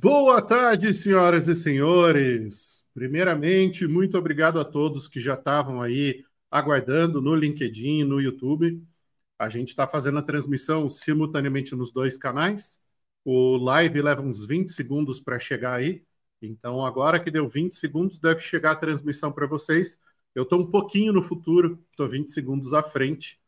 Boa tarde, senhoras e senhores. Primeiramente, muito obrigado a todos que já estavam aí aguardando no LinkedIn no YouTube. A gente está fazendo a transmissão simultaneamente nos dois canais. O live leva uns 20 segundos para chegar aí. Então, agora que deu 20 segundos, deve chegar a transmissão para vocês. Eu estou um pouquinho no futuro, estou 20 segundos à frente.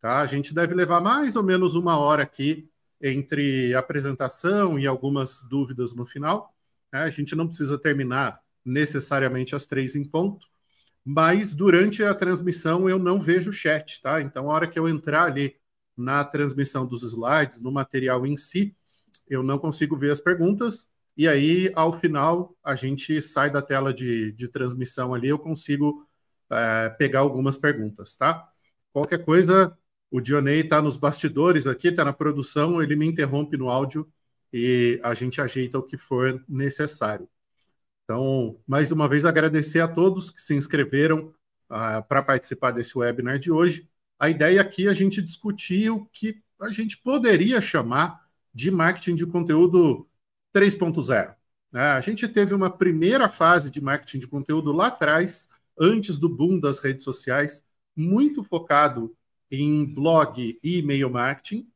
Tá? A gente deve levar mais ou menos uma hora aqui entre apresentação e algumas dúvidas no final. Né? A gente não precisa terminar necessariamente às três em ponto, mas durante a transmissão eu não vejo o chat, tá? Então, a hora que eu entrar ali na transmissão dos slides, no material em si, eu não consigo ver as perguntas, e aí, ao final, a gente sai da tela de, de transmissão ali, eu consigo é, pegar algumas perguntas, tá? Qualquer coisa, o Dionei está nos bastidores aqui, está na produção, ele me interrompe no áudio e a gente ajeita o que for necessário. Então, mais uma vez, agradecer a todos que se inscreveram uh, ah, para participar desse webinar de hoje. A ideia aqui é a gente discutir o que a gente poderia chamar de marketing de conteúdo 3.0. Né? A gente teve uma primeira fase de marketing de conteúdo lá atrás, antes do boom das redes sociais, muito focado em blog e e-mail marketing.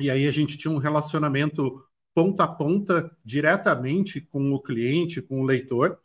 E aí a gente tinha um relacionamento ponta a ponta diretamente com o cliente, com o leitor.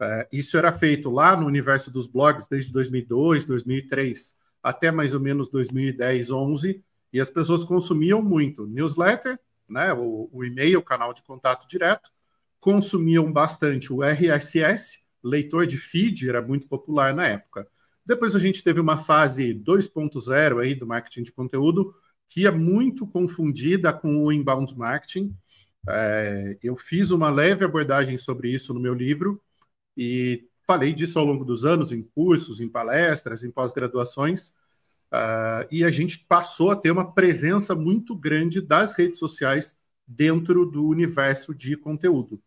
É, isso era feito lá no universo dos blogs desde 2002, 2003 até mais ou menos 2010, 11, e as pessoas consumiam muito newsletter, né, o, o e-mail, canal de contato direto, consumiam bastante o RSS, leitor de feed era muito popular na época. Depois a gente teve uma fase 2.0 aí do marketing de conteúdo, que é muito confundida com o inbound marketing. É, eu fiz uma leve abordagem sobre isso no meu livro e falei disso ao longo dos anos em cursos, em palestras, em pós-graduações. Uh, e a gente passou a ter uma presença muito grande das redes sociais dentro do universo de conteúdo.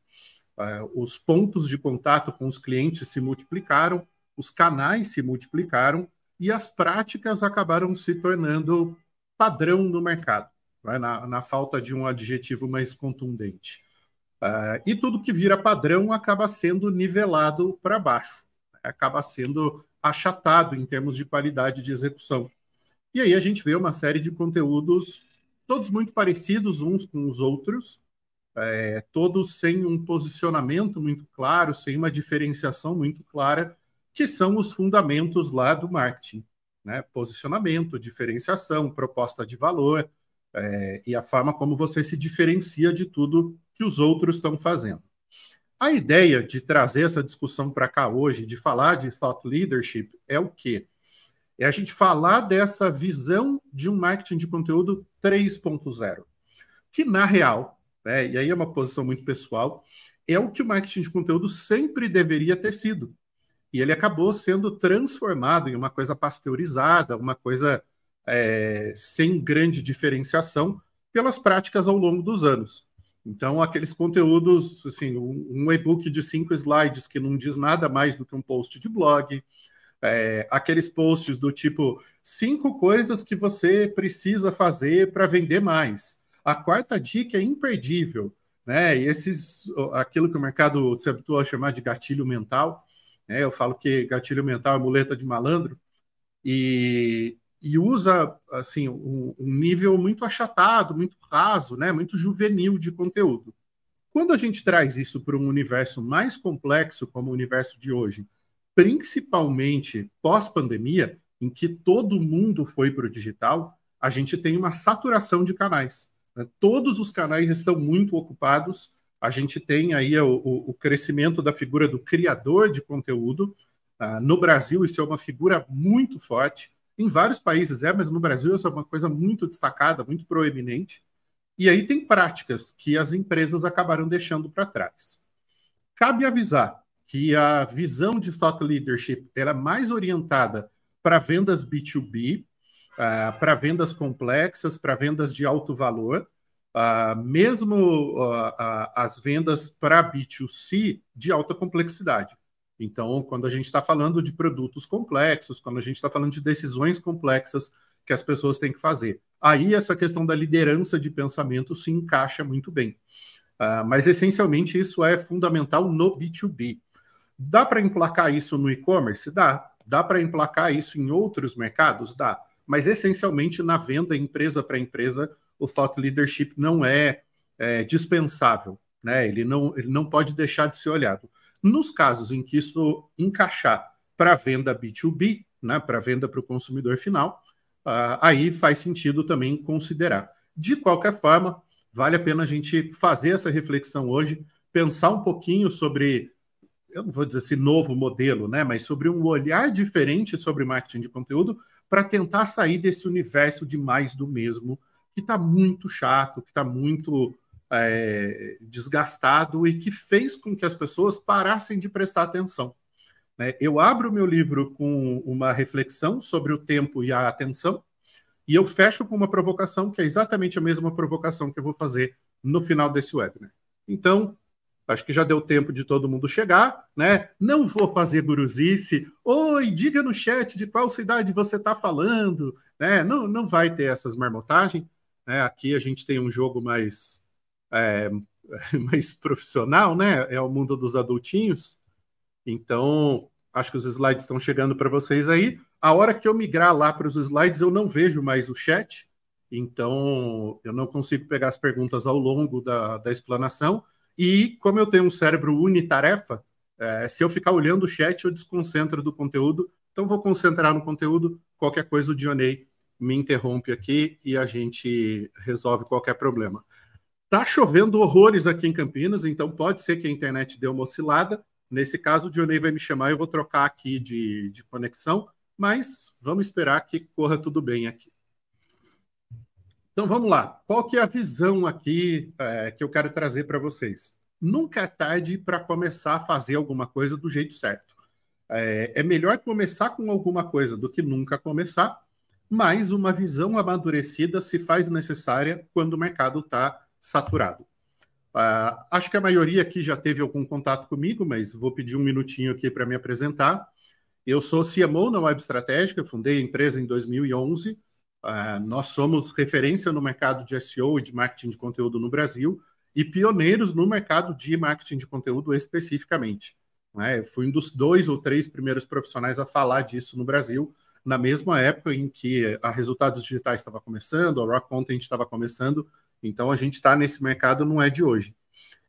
Uh, os pontos de contato com os clientes se multiplicaram, os canais se multiplicaram e as práticas acabaram se tornando padrão no mercado, né? na, na, falta de um adjetivo mais contundente. Uh, e tudo que vira padrão acaba sendo nivelado para baixo, né? acaba sendo achatado em termos de qualidade de execução. E aí a gente vê uma série de conteúdos, todos muito parecidos uns com os outros, é, todos sem um posicionamento muito claro, sem uma diferenciação muito clara, que são os fundamentos lá do marketing, né? Posicionamento, diferenciação, proposta de valor é, e a forma como você se diferencia de tudo que os outros estão fazendo. A ideia de trazer essa discussão para cá hoje, de falar de thought leadership, é o quê? É a gente falar dessa visão de um marketing de conteúdo 3.0, que na real, né, e aí é uma posição muito pessoal, é o que o marketing de conteúdo sempre deveria ter sido e ele acabou sendo transformado em uma coisa pasteurizada, uma coisa é, sem grande diferenciação pelas práticas ao longo dos anos. Então, aqueles conteúdos, assim, um, e-book de cinco slides que não diz nada mais do que um post de blog, é, aqueles posts do tipo cinco coisas que você precisa fazer para vender mais. A quarta dica é imperdível, né? E esses, aquilo que o mercado se habitua a chamar de gatilho mental, né? Eu falo que gatilho mental é muleta de malandro e, e usa assim um, um, nível muito achatado, muito raso, né? Muito juvenil de conteúdo. Quando a gente traz isso para um universo mais complexo como o universo de hoje, principalmente pós-pandemia, em que todo mundo foi para o digital, a gente tem uma saturação de canais. Né? Todos os canais estão muito ocupados a gente tem aí o, o crescimento da figura do criador de conteúdo. Tá? no Brasil, isso é uma figura muito forte. Em vários países é, mas no Brasil isso é uma coisa muito destacada, muito proeminente. E aí tem práticas que as empresas acabaram deixando para trás. Cabe avisar que a visão de thought leadership era é mais orientada para vendas B2B, uh, ah, para vendas complexas, para vendas de alto valor, Uh, mesmo uh, uh, as vendas para B2C de alta complexidade. Então, quando a gente está falando de produtos complexos, quando a gente está falando de decisões complexas que as pessoas têm que fazer, aí essa questão da liderança de pensamento se encaixa muito bem. mas, essencialmente, isso é fundamental no B2B. Dá para emplacar isso no e-commerce? Dá. Dá para emplacar isso em outros mercados? Dá. Mas, essencialmente, na venda empresa para empresa, o thought leadership não é, é dispensável, né? Ele não, ele não pode deixar de ser olhado. Nos casos em que isso encaixar para venda B2B, né, para venda para o consumidor final, uh, aí faz sentido também considerar. De qualquer forma, vale a pena a gente fazer essa reflexão hoje, pensar um pouquinho sobre, eu não vou dizer esse novo modelo, né, mas sobre um olhar diferente sobre marketing de conteúdo para tentar sair desse universo de mais do mesmo que está muito chato, que está muito é, desgastado e que fez com que as pessoas parassem de prestar atenção. Né? Eu abro meu livro com uma reflexão sobre o tempo e a atenção, e eu fecho com uma provocação que é exatamente a mesma provocação que eu vou fazer no final desse webinar. Né? Então, acho que já deu tempo de todo mundo chegar, né? Não vou fazer guruzice. Oi, diga no chat de qual cidade você está falando, né? Não, não vai ter essas marmotagens. Né? aqui a gente tem um jogo mais, é, mais profissional, né? É o mundo dos adultinhos. Então, acho que os slides estão chegando para vocês aí. A hora que eu migrar lá para os slides, eu não vejo mais o chat, então eu não consigo pegar as perguntas ao longo da, da explanação. E como eu tenho um cérebro unitarefa, é, se eu ficar olhando o chat, eu desconcentro do conteúdo. Então, vou concentrar no conteúdo. Qualquer coisa, o Dionei me interrompe aqui e a gente resolve qualquer problema. Tá chovendo horrores aqui em Campinas, então pode ser que a internet dê uma oscilada. Nesse caso, o Dionei vai me chamar, eu vou trocar aqui de, de conexão, mas vamos esperar que corra tudo bem aqui. Então vamos lá. Qual que é a visão aqui é, que eu quero trazer para vocês? Nunca é tarde para começar a fazer alguma coisa do jeito certo. É, é melhor começar com alguma coisa do que nunca começar, mas uma visão amadurecida se faz necessária quando o mercado está saturado. Uh, acho que a maioria aqui já teve algum contato comigo, mas vou pedir um minutinho aqui para me apresentar. Eu sou CMO na Web Estratégica, fundei a empresa em 2011. Uh, ah, nós somos referência no mercado de SEO e de marketing de conteúdo no Brasil e pioneiros no mercado de marketing de conteúdo especificamente. Né? Fui um dos dois ou três primeiros profissionais a falar disso no Brasil, na mesma época em que a Resultados Digitais estava começando, a Rock Content estava começando, então a gente está nesse mercado, não é de hoje.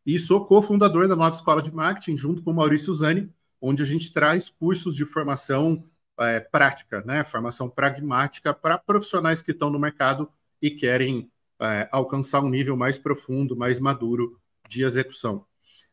E sou cofundador da Nova Escola de Marketing, junto com o Maurício Zani, onde a gente traz cursos de formação é, prática, né? formação pragmática para profissionais que estão no mercado e querem é, alcançar um nível mais profundo, mais maduro de execução.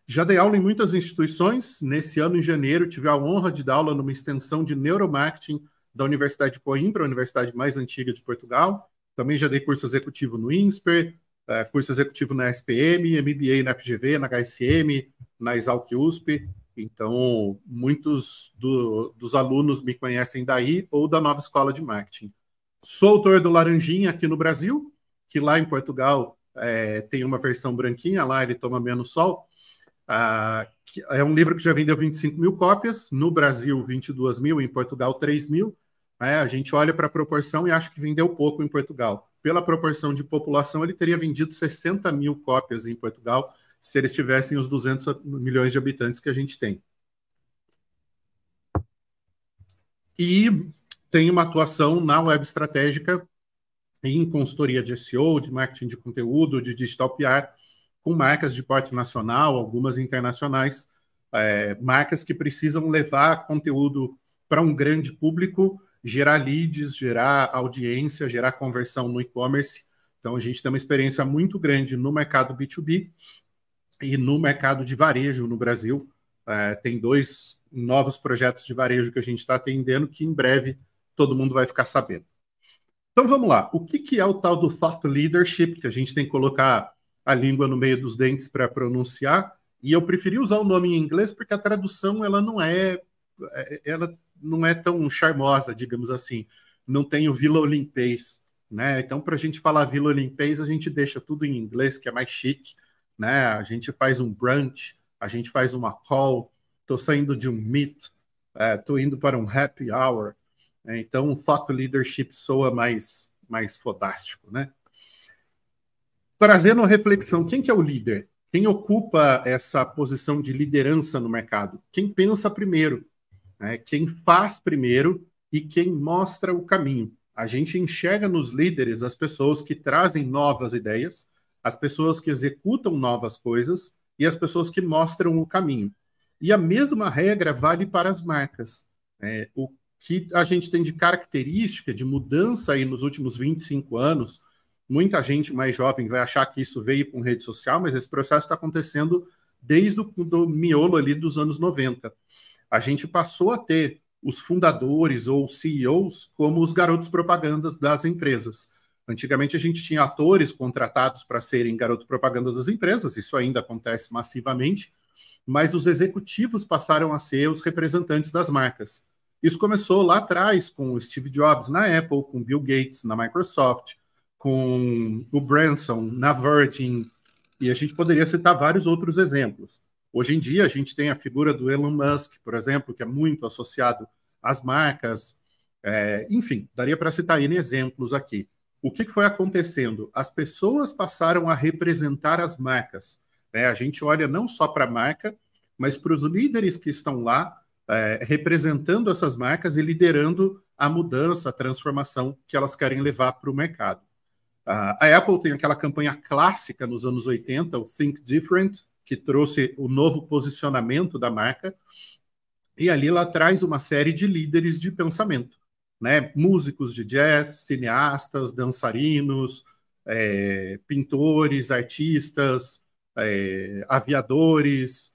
Já dei aula em muitas instituições. Nesse ano, em janeiro, tive a honra de dar aula numa extensão de neuromarketing da Universidade de Coimbra, a universidade mais antiga de Portugal. Também já dei curso executivo no INSPER, é, curso executivo na SPM, MBA na FGV, na HSM, na Exalc USP. Então, muitos do, dos alunos me conhecem daí ou da nova escola de marketing. Sou autor do Laranjinha aqui no Brasil, que lá em Portugal é, tem uma versão branquinha, lá ele toma menos sol, ah, é um livro que já vendeu 25 mil cópias, no Brasil 22 mil, em Portugal 3 mil. Né? a gente olha para a proporção e acha que vendeu pouco em Portugal. Pela proporção de população, ele teria vendido 60 mil cópias em Portugal, se eles tivessem os 200 milhões de habitantes que a gente tem. E tem uma atuação na web estratégica em consultoria de SEO, de marketing de conteúdo, de digital PR, com marcas de porte nacional, algumas internacionais, é, marcas que precisam levar conteúdo para um grande público, gerar leads, gerar audiência, gerar conversão no e-commerce. Então, a gente tem uma experiência muito grande no mercado B2B e no mercado de varejo no Brasil. É, tem dois novos projetos de varejo que a gente está atendendo que em breve todo mundo vai ficar sabendo. Então vamos lá. O que, que é o tal do thought leadership que a gente tem que colocar a língua no meio dos dentes para pronunciar. E eu preferi usar o nome em inglês porque a tradução ela não é, é ela não é tão charmosa, digamos assim. Não tem o Vila Olimpês, né? Então para a gente falar Vila Olimpês a gente deixa tudo em inglês que é mais chique, né? A gente faz um brunch, a gente faz uma call. Estou saindo de um meet, estou é, indo para um happy hour. Então, o fato leadership soa mais mais fodástico, né? trazendo a reflexão, quem que é o líder? Quem ocupa essa posição de liderança no mercado? Quem pensa primeiro? Né? Quem faz primeiro e quem mostra o caminho? A gente enxerga nos líderes as pessoas que trazem novas ideias, as pessoas que executam novas coisas e as pessoas que mostram o caminho. E a mesma regra vale para as marcas. É, o que a gente tem de característica de mudança aí nos últimos 25 anos Muita gente mais jovem vai achar que isso veio com rede social, mas esse processo está acontecendo desde o do miolo ali dos anos 90. A gente passou a ter os fundadores ou CEOs como os garotos propagandas das empresas. Antigamente a gente tinha atores contratados para serem garoto propaganda das empresas, isso ainda acontece massivamente, mas os executivos passaram a ser os representantes das marcas. Isso começou lá atrás com o Steve Jobs na Apple, com Bill Gates na Microsoft, com o Branson na Virgin, e a gente poderia citar vários outros exemplos. Hoje em dia, a gente tem a figura do Elon Musk, por exemplo, que é muito associado às marcas. É, enfim, daria para citar N exemplos aqui. O que foi acontecendo? As pessoas passaram a representar as marcas. Né? A gente olha não só para a marca, mas para os líderes que estão lá é, representando essas marcas e liderando a mudança, a transformação que elas querem levar para o mercado a Apple tem aquela campanha clássica nos anos 80, o Think Different, que trouxe o novo posicionamento da marca. E ali ela traz uma série de líderes de pensamento, né? Músicos de jazz, cineastas, dançarinos, é, pintores, artistas, é, aviadores,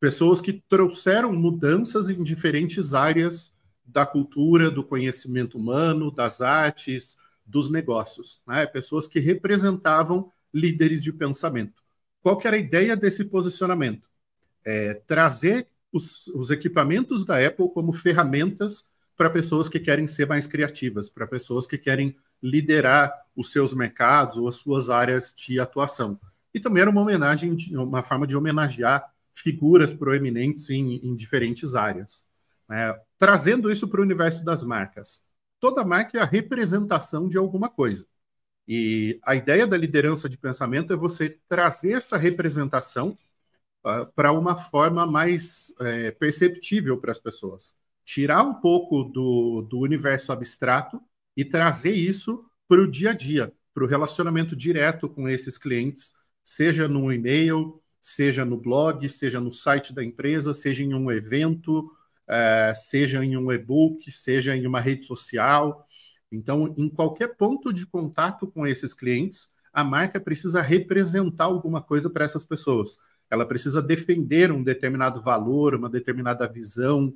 pessoas que trouxeram mudanças em diferentes áreas da cultura, do conhecimento humano, das artes, dos negócios, né? pessoas que representavam líderes de pensamento. Qual que era a ideia desse posicionamento? É, trazer os, os equipamentos da Apple como ferramentas para pessoas que querem ser mais criativas, para pessoas que querem liderar os seus mercados ou as suas áreas de atuação. E também era uma homenagem, uma forma de homenagear figuras proeminentes em, em diferentes áreas. É, trazendo isso para o universo das marcas toda marca é a representação de alguma coisa. E a ideia da liderança de pensamento é você trazer essa representação uh, para uma forma mais é, perceptível para as pessoas. Tirar um pouco do, do universo abstrato e trazer isso para o dia a dia, para o relacionamento direto com esses clientes, seja no e-mail, seja no blog, seja no site da empresa, seja em um evento, é, seja em um e-book, seja em uma rede social. Então, em qualquer ponto de contato com esses clientes, a marca precisa representar alguma coisa para essas pessoas. Ela precisa defender um determinado valor, uma determinada visão,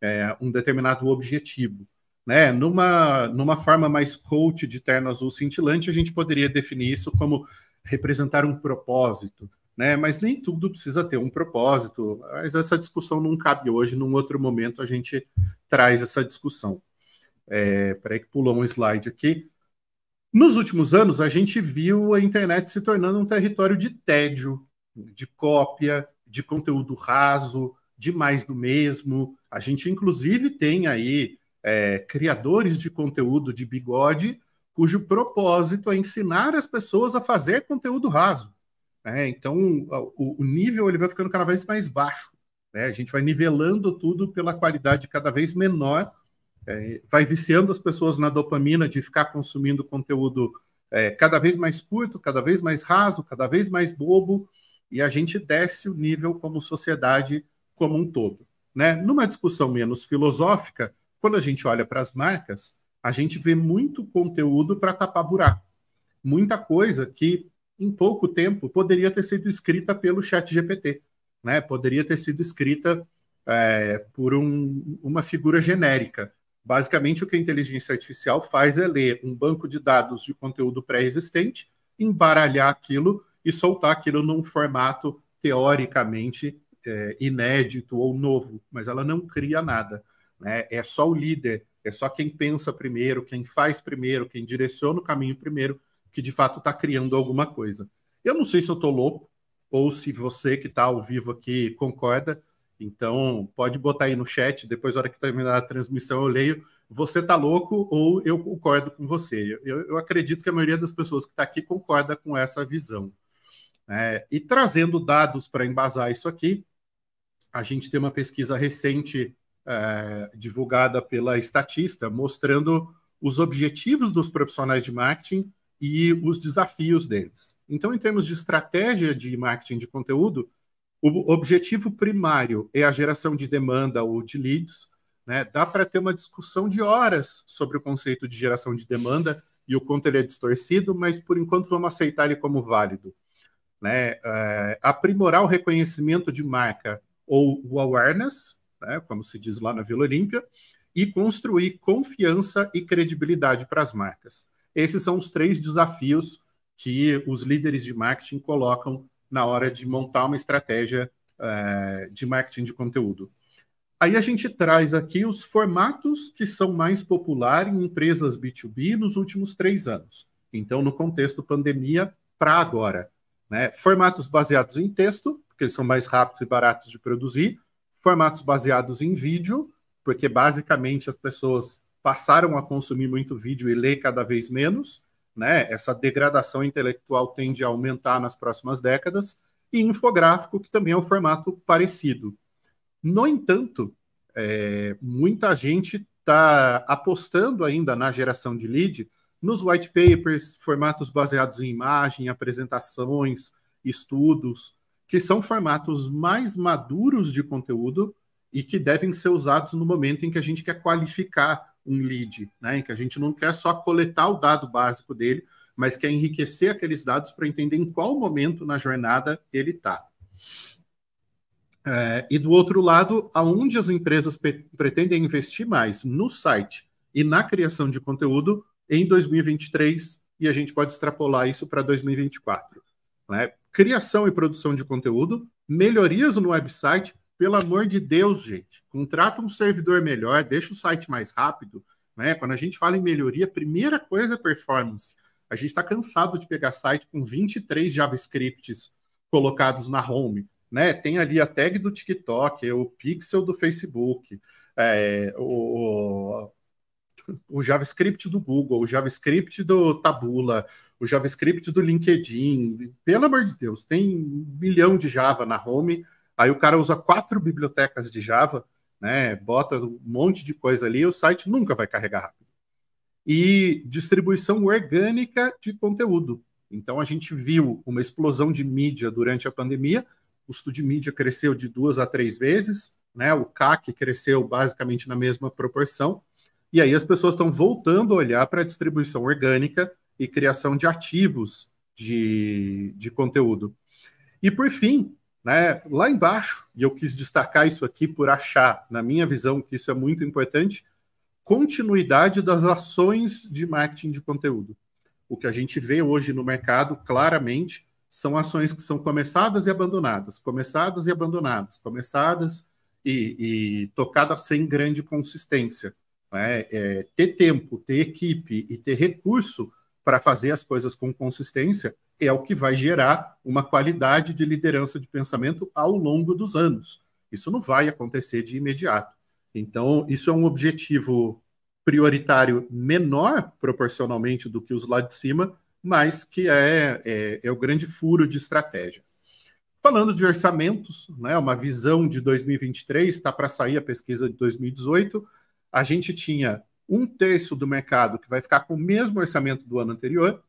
é, um determinado objetivo. Né? Numa, numa forma mais coach de terno azul cintilante, a gente poderia definir isso como representar um propósito, né? Mas nem tudo precisa ter um propósito. Mas essa discussão não cabe hoje, num outro momento a gente traz essa discussão. É, Peraí que pulou um slide aqui. Nos últimos anos, a gente viu a internet se tornando um território de tédio, de cópia, de conteúdo raso, de mais do mesmo. A gente, inclusive, tem aí é, criadores de conteúdo de bigode cujo propósito é ensinar as pessoas a fazer conteúdo raso. Né? Então, o, o, nível ele vai ficando cada vez mais baixo. Né? A gente vai nivelando tudo pela qualidade cada vez menor, é, vai viciando as pessoas na dopamina de ficar consumindo conteúdo é, cada vez mais curto, cada vez mais raso, cada vez mais bobo, e a gente desce o nível como sociedade como um todo. Né? Numa discussão menos filosófica, quando a gente olha para as marcas, a gente vê muito conteúdo para tapar buraco. Muita coisa que em pouco tempo, poderia ter sido escrita pelo chat GPT, né? poderia ter sido escrita é, por um, uma figura genérica. Basicamente, o que a inteligência artificial faz é ler um banco de dados de conteúdo pré-existente, embaralhar aquilo e soltar aquilo num formato teoricamente é, inédito ou novo, mas ela não cria nada. Né? É só o líder, é só quem pensa primeiro, quem faz primeiro, quem direciona o caminho primeiro que de fato está criando alguma coisa. Eu não sei se eu estou louco ou se você que está ao vivo aqui concorda. Então, pode botar aí no chat, depois, na hora que terminar a transmissão, eu leio. Você está louco ou eu concordo com você? Eu, eu, acredito que a maioria das pessoas que está aqui concorda com essa visão. É, e trazendo dados para embasar isso aqui, a gente tem uma pesquisa recente é, divulgada pela Estatista, mostrando os objetivos dos profissionais de marketing e os desafios deles. Então, em termos de estratégia de marketing de conteúdo, o objetivo primário é a geração de demanda ou de leads. Né? Dá para ter uma discussão de horas sobre o conceito de geração de demanda e o quanto ele é distorcido, mas por enquanto vamos aceitar ele como válido. Né? É, aprimorar o reconhecimento de marca ou o awareness, né? como se diz lá na Vila Olímpia, e construir confiança e credibilidade para as marcas. Esses são os três desafios que os líderes de marketing colocam na hora de montar uma estratégia eh, de marketing de conteúdo. Aí a gente traz aqui os formatos que são mais populares em empresas B2B nos últimos três anos. Então, no contexto pandemia para agora. Né? Formatos baseados em texto, porque eles são mais rápidos e baratos de produzir. Formatos baseados em vídeo, porque basicamente as pessoas passaram a consumir muito vídeo e ler cada vez menos, né? Essa degradação intelectual tende a aumentar nas próximas décadas, e infográfico, que também é um formato parecido. No entanto, é, muita gente está apostando ainda na geração de lead nos white papers, formatos baseados em imagem, apresentações, estudos, que são formatos mais maduros de conteúdo e que devem ser usados no momento em que a gente quer qualificar um lead, né? Em que a gente não quer só coletar o dado básico dele, mas quer enriquecer aqueles dados para entender em qual momento na jornada ele está. É, e do outro lado, aonde as empresas pretendem investir mais no site e na criação de conteúdo em 2023 e a gente pode extrapolar isso para 2024. Né? Criação e produção de conteúdo, melhorias no website pelo amor de Deus, gente, contrata um servidor melhor, deixa o site mais rápido. Né? Quando a gente fala em melhoria, primeira coisa é performance. A gente está cansado de pegar site com 23 JavaScripts colocados na home. Né? Tem ali a tag do TikTok, é o pixel do Facebook, é, o, o JavaScript do Google, o JavaScript do Tabula, o JavaScript do LinkedIn. Pelo amor de Deus, tem um milhão de Java na home Aí o cara usa quatro bibliotecas de Java, né? Bota um monte de coisa ali, o site nunca vai carregar rápido. E distribuição orgânica de conteúdo. Então a gente viu uma explosão de mídia durante a pandemia, o custo de mídia cresceu de duas a três vezes, né? O CAC cresceu basicamente na mesma proporção. E aí as pessoas estão voltando a olhar para a distribuição orgânica e criação de ativos de, de conteúdo. E por fim, né? Lá embaixo, e eu quis destacar isso aqui por achar, na minha visão, que isso é muito importante, continuidade das ações de marketing de conteúdo. O que a gente vê hoje no mercado, claramente, são ações que são começadas e abandonadas, começadas e abandonadas, começadas e, e tocadas sem grande consistência. Né? É, ter tempo, ter equipe e ter recurso para fazer as coisas com consistência é o que vai gerar uma qualidade de liderança de pensamento ao longo dos anos. Isso não vai acontecer de imediato. Então, isso é um objetivo prioritário menor proporcionalmente do que os lá de cima, mas que é, é, é o grande furo de estratégia. Falando de orçamentos, né, uma visão de 2023, está para sair a pesquisa de 2018, a gente tinha um terço do mercado que vai ficar com o mesmo orçamento do ano anterior,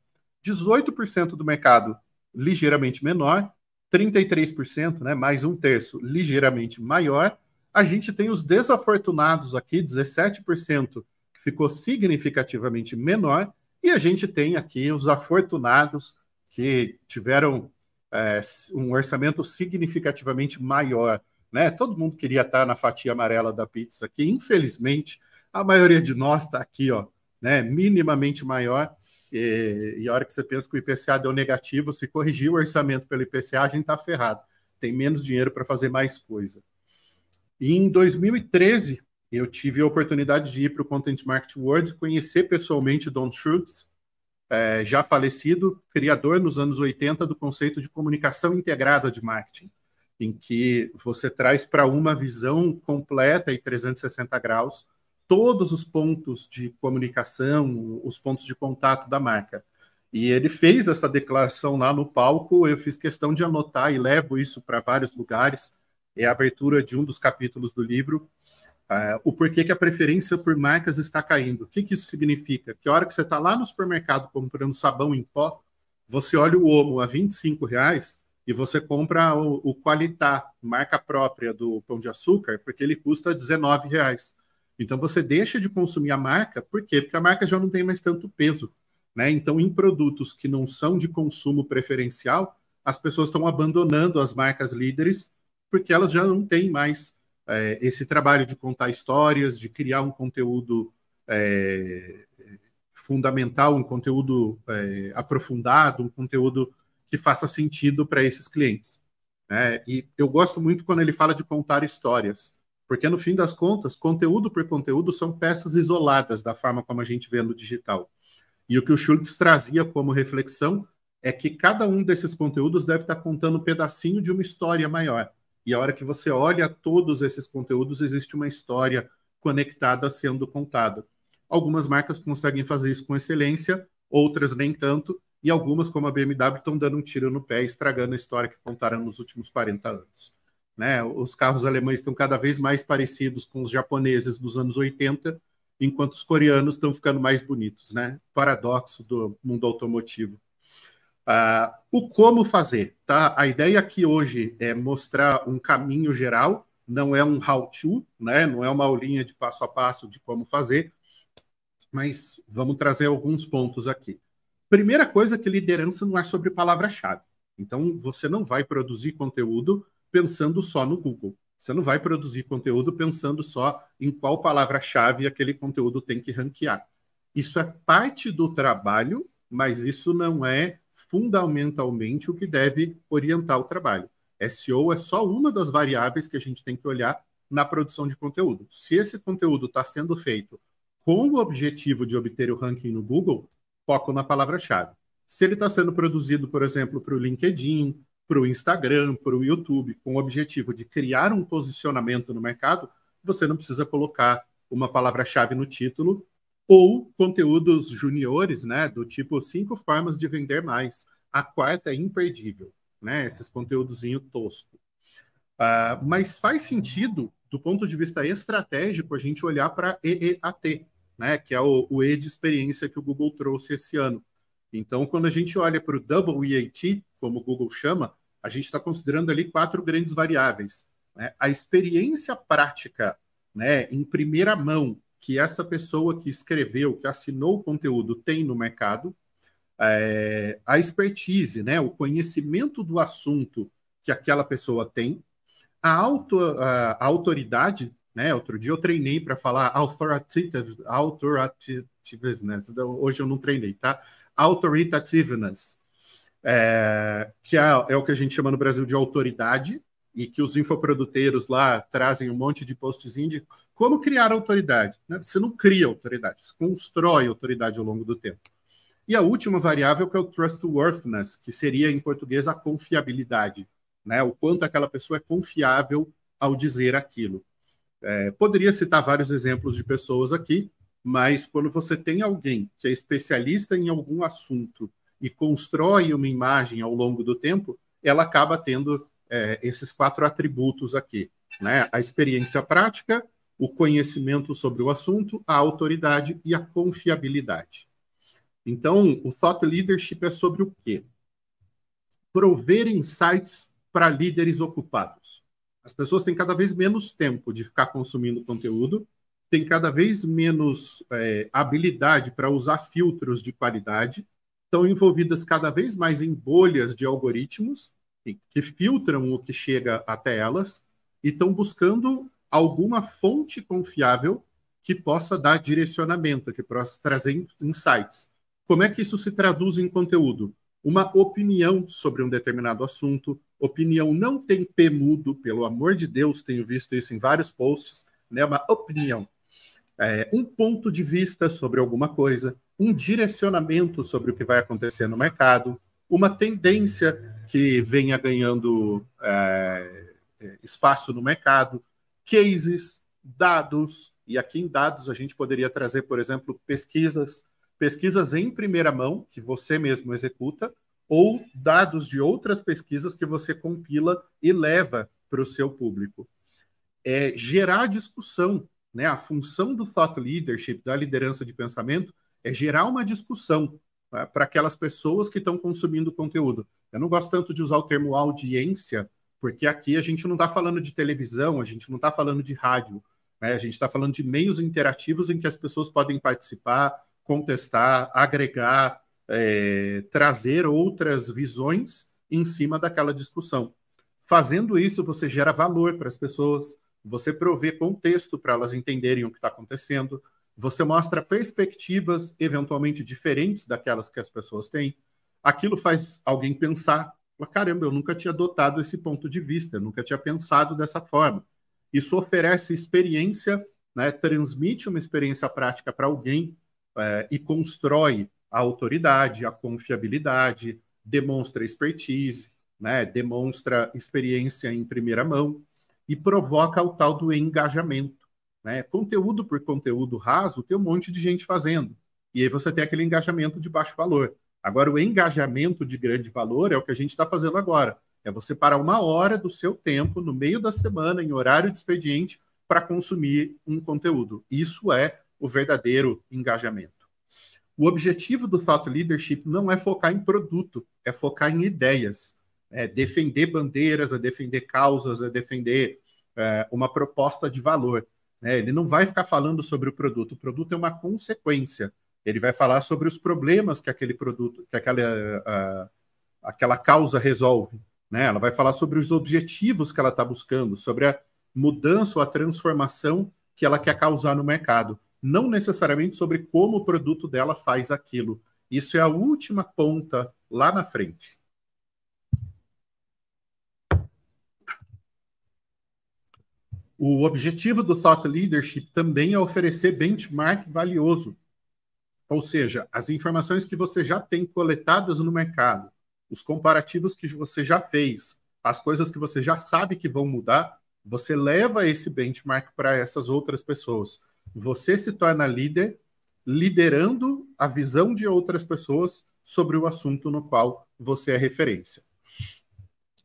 18% do mercado ligeiramente menor, 33%, né, mais um terço ligeiramente maior. A gente tem os desafortunados aqui, 17%, que ficou significativamente menor, e a gente tem aqui os afortunados que tiveram é, um orçamento significativamente maior. Né? Todo mundo queria estar na fatia amarela da pizza aqui, infelizmente, a maioria de nós está aqui, ó, né, minimamente maior. E, e a hora que você pensa que o IPCA deu negativo, se corrigir o orçamento pelo IPCA, a gente está ferrado. Tem menos dinheiro para fazer mais coisa. E em 2013, eu tive a oportunidade de ir para o Content Market World, conhecer pessoalmente Don Schultz, é, já falecido, criador nos anos 80 do conceito de comunicação integrada de marketing, em que você traz para uma visão completa e 360 graus todos os pontos de comunicação, os pontos de contato da marca. E ele fez essa declaração lá no palco, eu fiz questão de anotar e levo isso para vários lugares. É a abertura de um dos capítulos do livro. Uh, o porquê que a preferência por marcas está caindo. O que, que isso significa? Que a hora que você está lá no supermercado comprando sabão em pó, você olha o Omo a 25 reais e você compra o, o Qualitá, marca própria do Pão de Açúcar, porque ele custa 19 reais. Então você deixa de consumir a marca, por quê? Porque a marca já não tem mais tanto peso. Né? Então, em produtos que não são de consumo preferencial, as pessoas estão abandonando as marcas líderes, porque elas já não têm mais é, esse trabalho de contar histórias, de criar um conteúdo é, fundamental, um conteúdo é, aprofundado, um conteúdo que faça sentido para esses clientes. Né? E eu gosto muito quando ele fala de contar histórias. Porque, no fim das contas, conteúdo por conteúdo são peças isoladas da forma como a gente vê no digital. E o que o Schultz trazia como reflexão é que cada um desses conteúdos deve estar contando um pedacinho de uma história maior. E a hora que você olha todos esses conteúdos, existe uma história conectada sendo contada. Algumas marcas conseguem fazer isso com excelência, outras nem tanto, e algumas, como a BMW, estão dando um tiro no pé, estragando a história que contaram nos últimos 40 anos. Né? Os carros alemães estão cada vez mais parecidos com os japoneses dos anos 80, enquanto os coreanos estão ficando mais bonitos, né? Paradoxo do mundo automotivo. Uh, o como fazer, tá? A ideia aqui hoje é mostrar um caminho geral, não é um how-to, né? Não é uma aulinha de passo a passo de como fazer, mas vamos trazer alguns pontos aqui. Primeira coisa é que liderança não é sobre palavra-chave. Então, você não vai produzir conteúdo pensando só no Google. Você não vai produzir conteúdo pensando só em qual palavra-chave aquele conteúdo tem que ranquear. Isso é parte do trabalho, mas isso não é fundamentalmente o que deve orientar o trabalho. SEO é só uma das variáveis que a gente tem que olhar na produção de conteúdo. Se esse conteúdo está sendo feito com o objetivo de obter o ranking no Google, foco na palavra-chave. Se ele está sendo produzido, por exemplo, para o LinkedIn, para o Instagram, para o YouTube, com o objetivo de criar um posicionamento no mercado, você não precisa colocar uma palavra-chave no título ou conteúdos juniores, né, do tipo cinco formas de vender mais. A quarta é imperdível, né, esses conteúdozinho tosco. Uh, mas faz sentido, do ponto de vista estratégico, a gente olhar para EEAT, né, que é o, o E de experiência que o Google trouxe esse ano. Então, quando a gente olha para o Double EAT, como o Google chama, a gente está considerando ali quatro grandes variáveis. Né? A experiência prática, né, em primeira mão, que essa pessoa que escreveu, que assinou o conteúdo tem no mercado, é, a expertise, né, o conhecimento do assunto que aquela pessoa tem, a, auto, a, a autoridade, né, outro dia eu treinei para falar authoritative, authoritativeness, hoje eu não treinei, tá? Authoritativeness, é, que é, é o que a gente chama no Brasil de autoridade, e que os infoproduteiros lá trazem um monte de posts de Como criar autoridade? Né? Você não cria autoridade, você constrói autoridade ao longo do tempo. E a última variável que é o trustworthiness, que seria em português a confiabilidade, né? o quanto aquela pessoa é confiável ao dizer aquilo. É, poderia citar vários exemplos de pessoas aqui, mas quando você tem alguém que é especialista em algum assunto e constrói uma imagem ao longo do tempo, ela acaba tendo é, esses quatro atributos aqui: né? a experiência prática, o conhecimento sobre o assunto, a autoridade e a confiabilidade. Então, o thought leadership é sobre o quê? Prover insights para líderes ocupados. As pessoas têm cada vez menos tempo de ficar consumindo conteúdo, têm cada vez menos é, habilidade para usar filtros de qualidade estão envolvidas cada vez mais em bolhas de algoritmos que filtram o que chega até elas e estão buscando alguma fonte confiável que possa dar direcionamento, que possa trazer insights. Como é que isso se traduz em conteúdo? Uma opinião sobre um determinado assunto. Opinião não tem P mudo, pelo amor de Deus, tenho visto isso em vários posts, né? Uma opinião. É, um ponto de vista sobre alguma coisa um direcionamento sobre o que vai acontecer no mercado, uma tendência que venha ganhando é, espaço no mercado, cases, dados, e aqui em dados a gente poderia trazer, por exemplo, pesquisas, pesquisas em primeira mão, que você mesmo executa, ou dados de outras pesquisas que você compila e leva para o seu público. É gerar discussão, né? A função do thought leadership, da liderança de pensamento, é gerar uma discussão né, para aquelas pessoas que estão consumindo o conteúdo. Eu não gosto tanto de usar o termo audiência, porque aqui a gente não está falando de televisão, a gente não está falando de rádio, né? a gente está falando de meios interativos em que as pessoas podem participar, contestar, agregar, é, trazer outras visões em cima daquela discussão. Fazendo isso, você gera valor para as pessoas, você provê contexto para elas entenderem o que está acontecendo, você mostra perspectivas eventualmente diferentes daquelas que as pessoas têm. Aquilo faz alguém pensar: caramba, eu nunca tinha adotado esse ponto de vista, eu nunca tinha pensado dessa forma. Isso oferece experiência, né, transmite uma experiência prática para alguém é, e constrói a autoridade, a confiabilidade, demonstra expertise, né, demonstra experiência em primeira mão e provoca o tal do engajamento. Né? Conteúdo por conteúdo raso tem um monte de gente fazendo. E aí você tem aquele engajamento de baixo valor. Agora, o engajamento de grande valor é o que a gente está fazendo agora. É você parar uma hora do seu tempo no meio da semana, em horário de expediente, para consumir um conteúdo. Isso é o verdadeiro engajamento. O objetivo do fato Leadership não é focar em produto, é focar em ideias. É defender bandeiras, é defender causas, é defender é, uma proposta de valor. Né? Ele não vai ficar falando sobre o produto, o produto é uma consequência. Ele vai falar sobre os problemas que aquele produto, que aquela, a, aquela causa resolve. Né? Ela vai falar sobre os objetivos que ela está buscando, sobre a mudança ou a transformação que ela quer causar no mercado, não necessariamente sobre como o produto dela faz aquilo. Isso é a última ponta lá na frente. O objetivo do Thought Leadership também é oferecer benchmark valioso, ou seja, as informações que você já tem coletadas no mercado, os comparativos que você já fez, as coisas que você já sabe que vão mudar, você leva esse benchmark para essas outras pessoas. Você se torna líder liderando a visão de outras pessoas sobre o assunto no qual você é referência.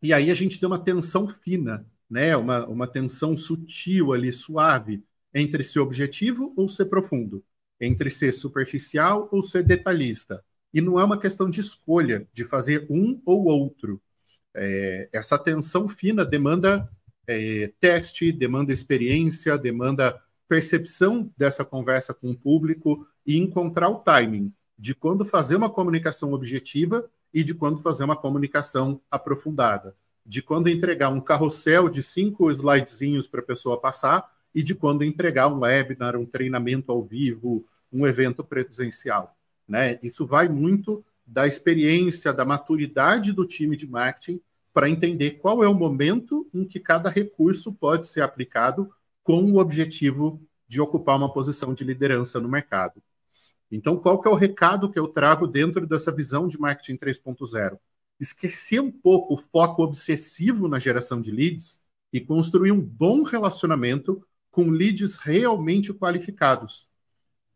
E aí a gente tem uma tensão fina né? Uma, uma tensão sutil ali, suave, entre ser objetivo ou ser profundo, entre ser superficial ou ser detalhista. E não é uma questão de escolha, de fazer um ou outro. É, essa tensão fina demanda é, teste, demanda experiência, demanda percepção dessa conversa com o público e encontrar o timing de quando fazer uma comunicação objetiva e de quando fazer uma comunicação aprofundada de quando entregar um carrossel de cinco slidezinhos para a pessoa passar e de quando entregar um webinar, um treinamento ao vivo, um evento presencial. Né? Isso vai muito da experiência, da maturidade do time de marketing para entender qual é o momento em que cada recurso pode ser aplicado com o objetivo de ocupar uma posição de liderança no mercado. Então, qual que é o recado que eu trago dentro dessa visão de marketing 3.0? esquecer um pouco o foco obsessivo na geração de leads e construir um bom relacionamento com leads realmente qualificados.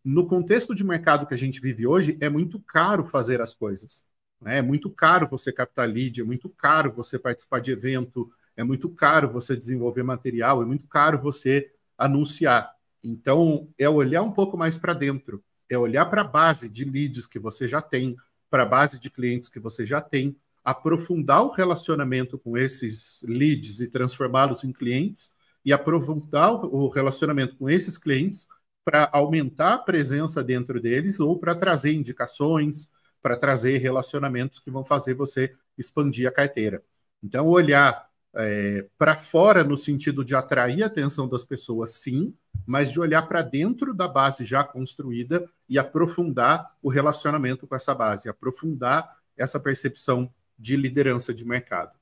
No contexto de mercado que a gente vive hoje, é muito caro fazer as coisas. Né? É muito caro você captar lead, é muito caro você participar de evento, é muito caro você desenvolver material, é muito caro você anunciar. Então, é olhar um pouco mais para dentro, é olhar para a base de leads que você já tem, para a base de clientes que você já tem, aprofundar o relacionamento com esses leads e transformá-los em clientes, e aprofundar o relacionamento com esses clientes para aumentar a presença dentro deles ou para trazer indicações, para trazer relacionamentos que vão fazer você expandir a carteira. Então, olhar é, para fora no sentido de atrair a atenção das pessoas, sim, mas de olhar para dentro da base já construída e aprofundar o relacionamento com essa base, aprofundar essa percepção de liderança de mercado.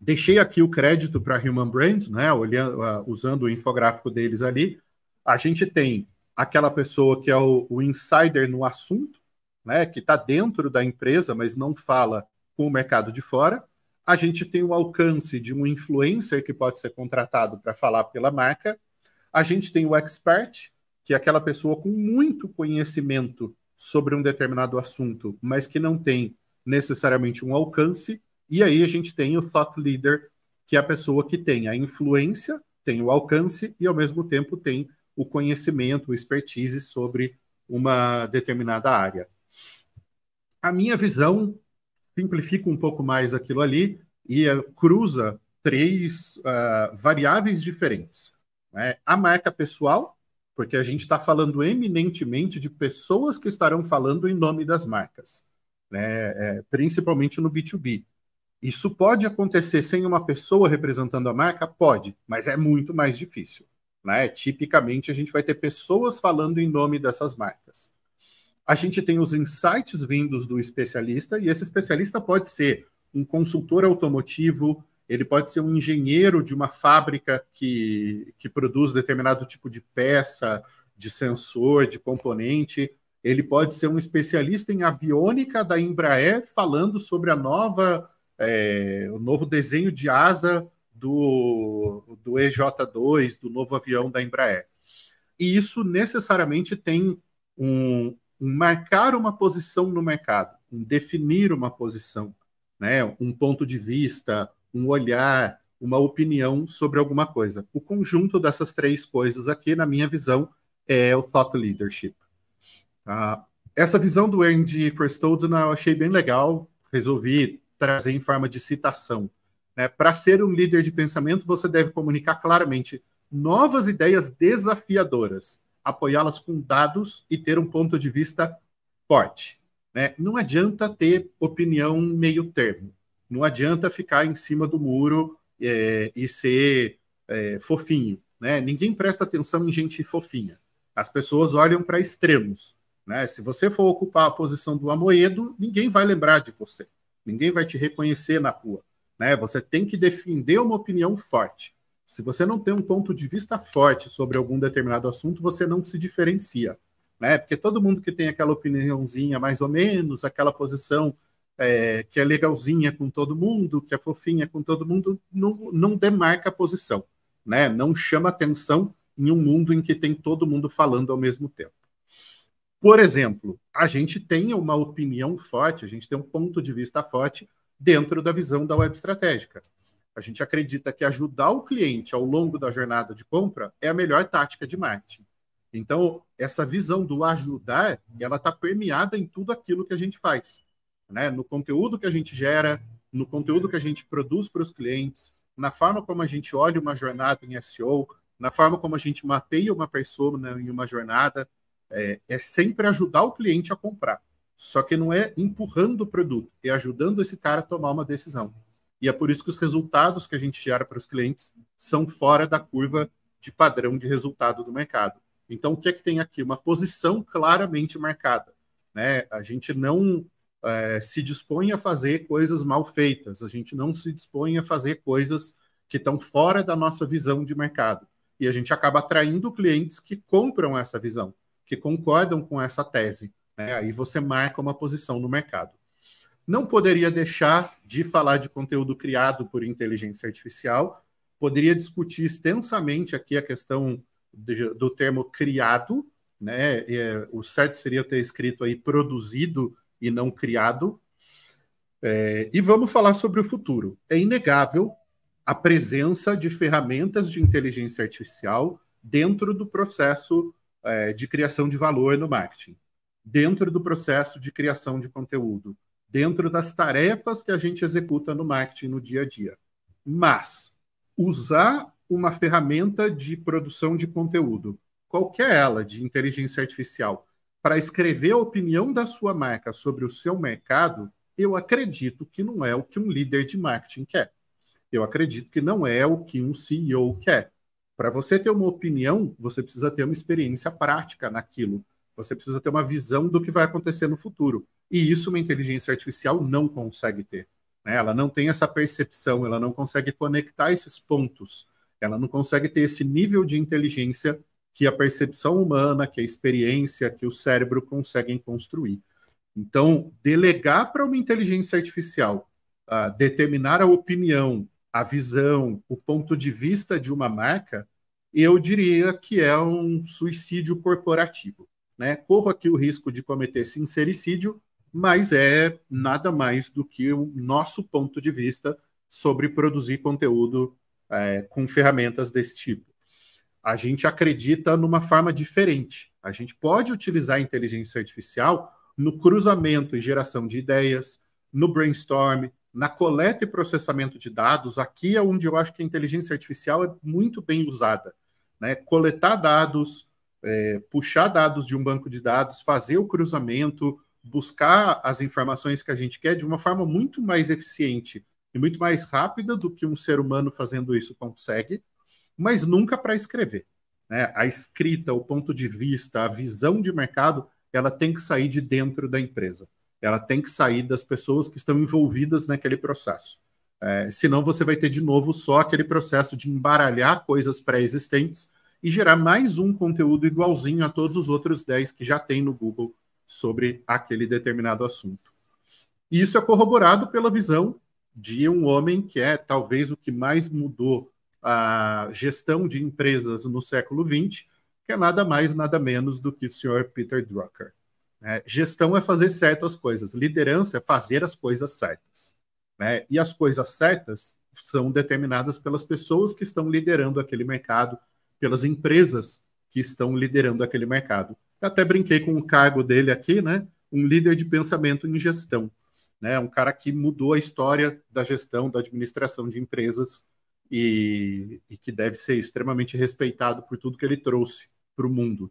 Deixei aqui o crédito para a Human Brand, né, olhando, ah, usando o infográfico deles ali. A gente tem aquela pessoa que é o, o insider no assunto, né, que está dentro da empresa, mas não fala com o mercado de fora. A gente tem o alcance de um influencer que pode ser contratado para falar pela marca. A gente tem o expert, que é aquela pessoa com muito conhecimento sobre um determinado assunto, mas que não tem necessariamente um alcance, e aí a gente tem o thought leader, que é a pessoa que tem a influência, tem o alcance e ao mesmo tempo tem o conhecimento, o expertise sobre uma determinada área. A minha visão simplifica um pouco mais aquilo ali e eh, cruza três uh, variáveis diferentes. Né? A marca pessoal, porque a gente está falando eminentemente de pessoas que estarão falando em nome das marcas né, é, principalmente no B2B. Isso pode acontecer sem uma pessoa representando a marca? Pode, mas é muito mais difícil. Né? Tipicamente, a gente vai ter pessoas falando em nome dessas marcas. A gente tem os insights vindos do especialista, e esse especialista pode ser um consultor automotivo, ele pode ser um engenheiro de uma fábrica que, que produz determinado tipo de peça, de sensor, de componente. Ele pode ser um especialista em aviônica da Embraer falando sobre a nova, é, o novo desenho de asa do, do EJ2, do novo avião da Embraer. E isso necessariamente tem um, um marcar uma posição no mercado, um definir uma posição, né? um ponto de vista, um olhar, uma opinião sobre alguma coisa. O conjunto dessas três coisas aqui, na minha visão, é o thought leadership. Ah, essa visão do Andy Christoldsen eu achei bem legal, resolvi trazer em forma de citação. Né? Para ser um líder de pensamento, você deve comunicar claramente novas ideias desafiadoras, apoiá-las com dados e ter um ponto de vista forte. Né? Não adianta ter opinião meio termo, não adianta ficar em cima do muro é, e ser é, fofinho. Né? Ninguém presta atenção em gente fofinha. As pessoas olham para extremos. Né? Se você for ocupar a posição do Amoedo, ninguém vai lembrar de você, ninguém vai te reconhecer na rua. Né? Você tem que defender uma opinião forte. Se você não tem um ponto de vista forte sobre algum determinado assunto, você não se diferencia. Né? Porque todo mundo que tem aquela opiniãozinha mais ou menos, aquela posição é, que é legalzinha com todo mundo, que é fofinha com todo mundo, não, não demarca a posição, né? Não chama atenção em um mundo em que tem todo mundo falando ao mesmo tempo. Por exemplo, a gente tem uma opinião forte, a gente tem um ponto de vista forte dentro da visão da web estratégica. A gente acredita que ajudar o cliente ao longo da jornada de compra é a melhor tática de marketing. Então, essa visão do ajudar, ela está permeada em tudo aquilo que a gente faz. Né? No conteúdo que a gente gera, no conteúdo que a gente produz para os clientes, na forma como a gente olha uma jornada em SEO, na forma como a gente mapeia uma persona em uma jornada, é, é sempre ajudar o cliente a comprar. Só que não é empurrando o produto, é ajudando esse cara a tomar uma decisão. E é por isso que os resultados que a gente gera para os clientes são fora da curva de padrão de resultado do mercado. Então, o que é que tem aqui? Uma posição claramente marcada. Né? A gente não é, se dispõe a fazer coisas mal feitas, a gente não se dispõe a fazer coisas que estão fora da nossa visão de mercado. E a gente acaba atraindo clientes que compram essa visão que concordam com essa tese. Né? Aí você marca uma posição no mercado. Não poderia deixar de falar de conteúdo criado por inteligência artificial. Poderia discutir extensamente aqui a questão de, do termo criado, né? É, o certo seria ter escrito aí produzido e não criado. É, e vamos falar sobre o futuro. É inegável a presença de ferramentas de inteligência artificial dentro do processo é, de criação de valor no marketing, dentro do processo de criação de conteúdo, dentro das tarefas que a gente executa no marketing no dia a dia. Mas usar uma ferramenta de produção de conteúdo, qualquer ela, de inteligência artificial, para escrever a opinião da sua marca sobre o seu mercado, eu acredito que não é o que um líder de marketing quer. Eu acredito que não é o que um CEO quer. Para você ter uma opinião, você precisa ter uma experiência prática naquilo. Você precisa ter uma visão do que vai acontecer no futuro. E isso uma inteligência artificial não consegue ter. Né? Ela não tem essa percepção, ela não consegue conectar esses pontos. Ela não consegue ter esse nível de inteligência que a percepção humana, que a experiência, que o cérebro conseguem construir. Então, delegar para uma inteligência artificial, uh, determinar a opinião, a visão, o ponto de vista de uma marca, eu diria que é um suicídio corporativo. Né? Corro aqui o risco de cometer sincericídio, mas é nada mais do que o nosso ponto de vista sobre produzir conteúdo é, com ferramentas desse tipo. A gente acredita numa forma diferente. A gente pode utilizar a inteligência artificial no cruzamento e geração de ideias, no brainstorm, na coleta e processamento de dados, aqui é onde eu acho que a inteligência artificial é muito bem usada. Né? Coletar dados, é, puxar dados de um banco de dados, fazer o cruzamento, buscar as informações que a gente quer de uma forma muito mais eficiente e muito mais rápida do que um ser humano fazendo isso consegue, mas nunca para escrever. Né? A escrita, o ponto de vista, a visão de mercado, ela tem que sair de dentro da empresa ela tem que sair das pessoas que estão envolvidas naquele processo. É, senão você vai ter de novo só aquele processo de embaralhar coisas pré-existentes e gerar mais um conteúdo igualzinho a todos os outros 10 que já tem no Google sobre aquele determinado assunto. E isso é corroborado pela visão de um homem que é talvez o que mais mudou a gestão de empresas no século XX, que é nada mais, nada menos do que o senhor Peter Drucker. Né? Gestão é fazer certas coisas, liderança é fazer as coisas certas. Né? E as coisas certas são determinadas pelas pessoas que estão liderando aquele mercado, pelas empresas que estão liderando aquele mercado. Eu até brinquei com o cargo dele aqui, né? Um líder de pensamento em gestão, né? Um cara que mudou a história da gestão, da administração de empresas e, e que deve ser extremamente respeitado por tudo que ele trouxe para o mundo.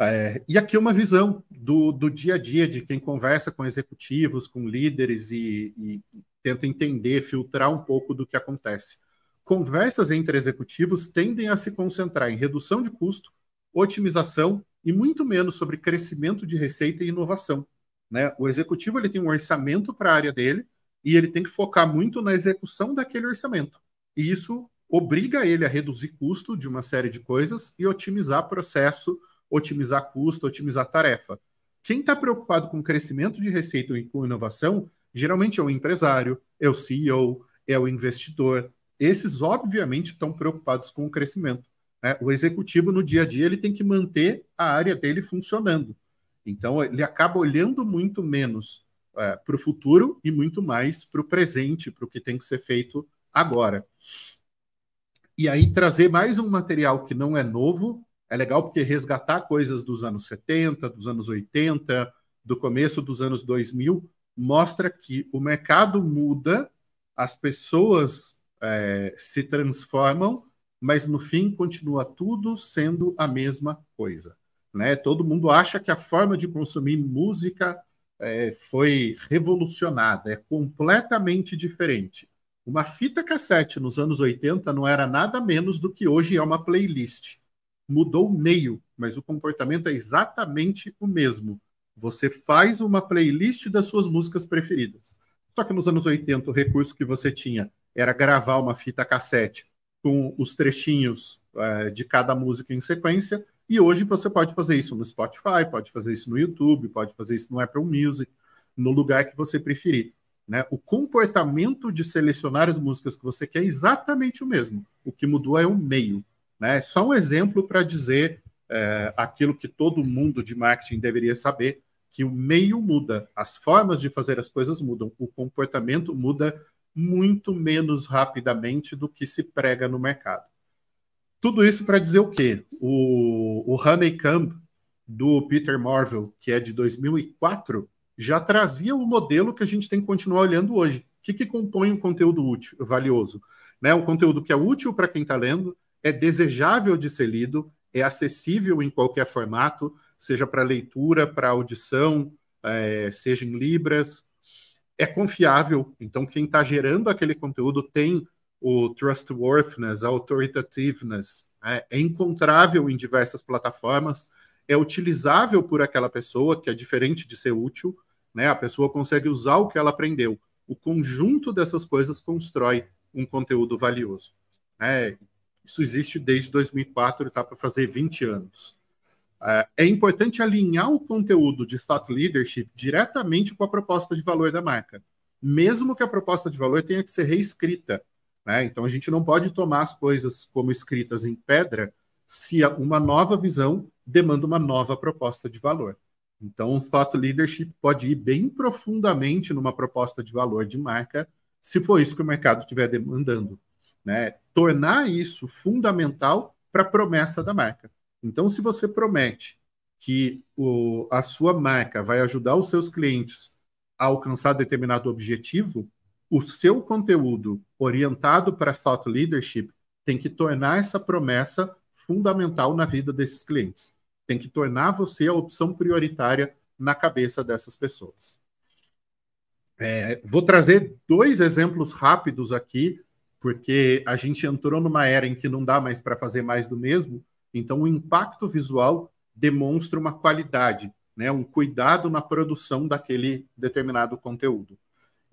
É, e aqui uma visão do, do dia a dia de quem conversa com executivos, com líderes e, e tenta entender, filtrar um pouco do que acontece. Conversas entre executivos tendem a se concentrar em redução de custo, otimização e muito menos sobre crescimento de receita e inovação. Né? O executivo ele tem um orçamento para a área dele e ele tem que focar muito na execução daquele orçamento. E isso obriga ele a reduzir custo de uma série de coisas e otimizar processo otimizar custo, otimizar tarefa. Quem está preocupado com crescimento de receita e com inovação, geralmente é o empresário, é o CEO, é o investidor. Esses, obviamente, estão preocupados com o crescimento. Né? O executivo, no dia a dia, ele tem que manter a área dele funcionando. Então, ele acaba olhando muito menos é, para o futuro e muito mais para o presente, para o que tem que ser feito agora. E aí, trazer mais um material que não é novo, é legal porque resgatar coisas dos anos 70, dos anos 80, do começo dos anos 2000, mostra que o mercado muda, as pessoas é, se transformam, mas no fim continua tudo sendo a mesma coisa. Né? Todo mundo acha que a forma de consumir música é, foi revolucionada, é completamente diferente. Uma fita cassete nos anos 80 não era nada menos do que hoje é uma playlist mudou o meio, mas o comportamento é exatamente o mesmo. Você faz uma playlist das suas músicas preferidas. Só que nos anos 80 o recurso que você tinha era gravar uma fita cassete com os trechinhos uh, de cada música em sequência. E hoje você pode fazer isso no Spotify, pode fazer isso no YouTube, pode fazer isso no Apple Music, no lugar que você preferir. Né? O comportamento de selecionar as músicas que você quer é exatamente o mesmo. O que mudou é o meio. Né? Só um exemplo para dizer é, aquilo que todo mundo de marketing deveria saber, que o meio muda, as formas de fazer as coisas mudam, o comportamento muda muito menos rapidamente do que se prega no mercado. Tudo isso para dizer o quê? O, o Honeycomb, do Peter Marvel, que é de 2004, já trazia o um modelo que a gente tem que continuar olhando hoje. O que, que compõe um conteúdo útil, valioso? Né? Um conteúdo que é útil para quem está lendo, é desejável de ser lido, é acessível em qualquer formato, seja para leitura, para audição, é, seja em libras, é confiável. Então, quem está gerando aquele conteúdo tem o trustworthiness, a authoritativeness, é, é encontrável em diversas plataformas, é utilizável por aquela pessoa, que é diferente de ser útil, né? A pessoa consegue usar o que ela aprendeu. O conjunto dessas coisas constrói um conteúdo valioso. Né? Isso existe desde 2004, ele está para fazer 20 anos. É, é importante alinhar o conteúdo de Thought Leadership diretamente com a proposta de valor da marca, mesmo que a proposta de valor tenha que ser reescrita. Né? Então, a gente não pode tomar as coisas como escritas em pedra se uma nova visão demanda uma nova proposta de valor. Então, o Thought Leadership pode ir bem profundamente numa proposta de valor de marca, se for isso que o mercado estiver demandando né? Tornar isso fundamental para a promessa da marca. Então, se você promete que o, a sua marca vai ajudar os seus clientes a alcançar determinado objetivo, o seu conteúdo orientado para thought leadership tem que tornar essa promessa fundamental na vida desses clientes. Tem que tornar você a opção prioritária na cabeça dessas pessoas. É, vou trazer dois exemplos rápidos aqui porque a gente entrou numa era em que não dá mais para fazer mais do mesmo, então o impacto visual demonstra uma qualidade, né, um cuidado na produção daquele determinado conteúdo.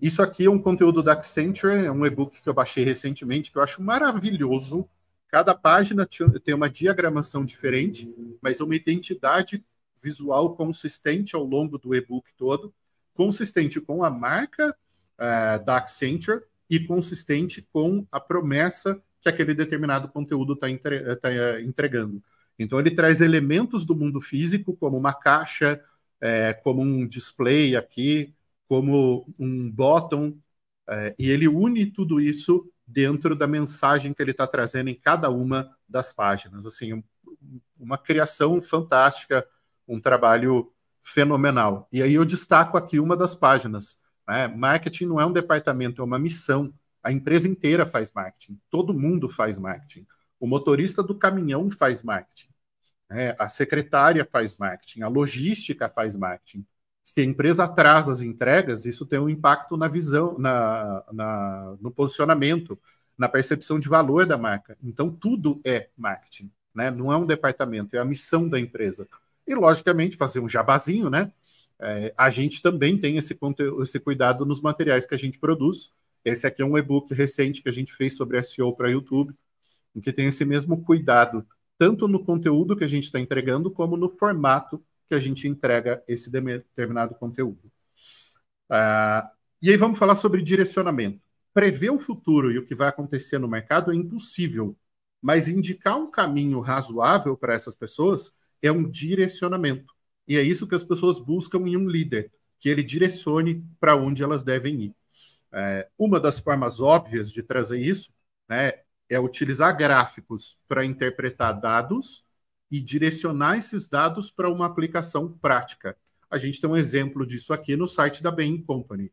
Isso aqui é um conteúdo da Accenture, é um e-book que eu baixei recentemente, que eu acho maravilhoso. Cada página tem uma diagramação diferente, mas uma identidade visual consistente ao longo do e-book todo, consistente com a marca uh, da Accenture e consistente com a promessa que aquele determinado conteúdo está entre, tá é, entregando. Então, ele traz elementos do mundo físico, como uma caixa, é, como um display aqui, como um botão, é, e ele une tudo isso dentro da mensagem que ele está trazendo em cada uma das páginas. Assim, um, uma criação fantástica, um trabalho fenomenal. E aí eu destaco aqui uma das páginas, né? Marketing não é um departamento, é uma missão. A empresa inteira faz marketing, todo mundo faz marketing. O motorista do caminhão faz marketing, né? a secretária faz marketing, a logística faz marketing. Se a empresa atrasa as entregas, isso tem um impacto na visão, na, na no posicionamento, na percepção de valor da marca. Então, tudo é marketing, né? não é um departamento, é a missão da empresa. E, logicamente, fazer um jabazinho, né? É, a gente também tem esse, esse cuidado nos materiais que a gente produz. Esse aqui é um e-book recente que a gente fez sobre SEO para YouTube, em que tem esse mesmo cuidado, tanto no conteúdo que a gente está entregando, como no formato que a gente entrega esse determinado conteúdo. Ah, e aí vamos falar sobre direcionamento. Prever o futuro e o que vai acontecer no mercado é impossível, mas indicar um caminho razoável para essas pessoas é um direcionamento. E é isso que as pessoas buscam em um líder, que ele direcione para onde elas devem ir. É, uma das formas óbvias de trazer isso né, é utilizar gráficos para interpretar dados e direcionar esses dados para uma aplicação prática. A gente tem um exemplo disso aqui no site da Bain Company.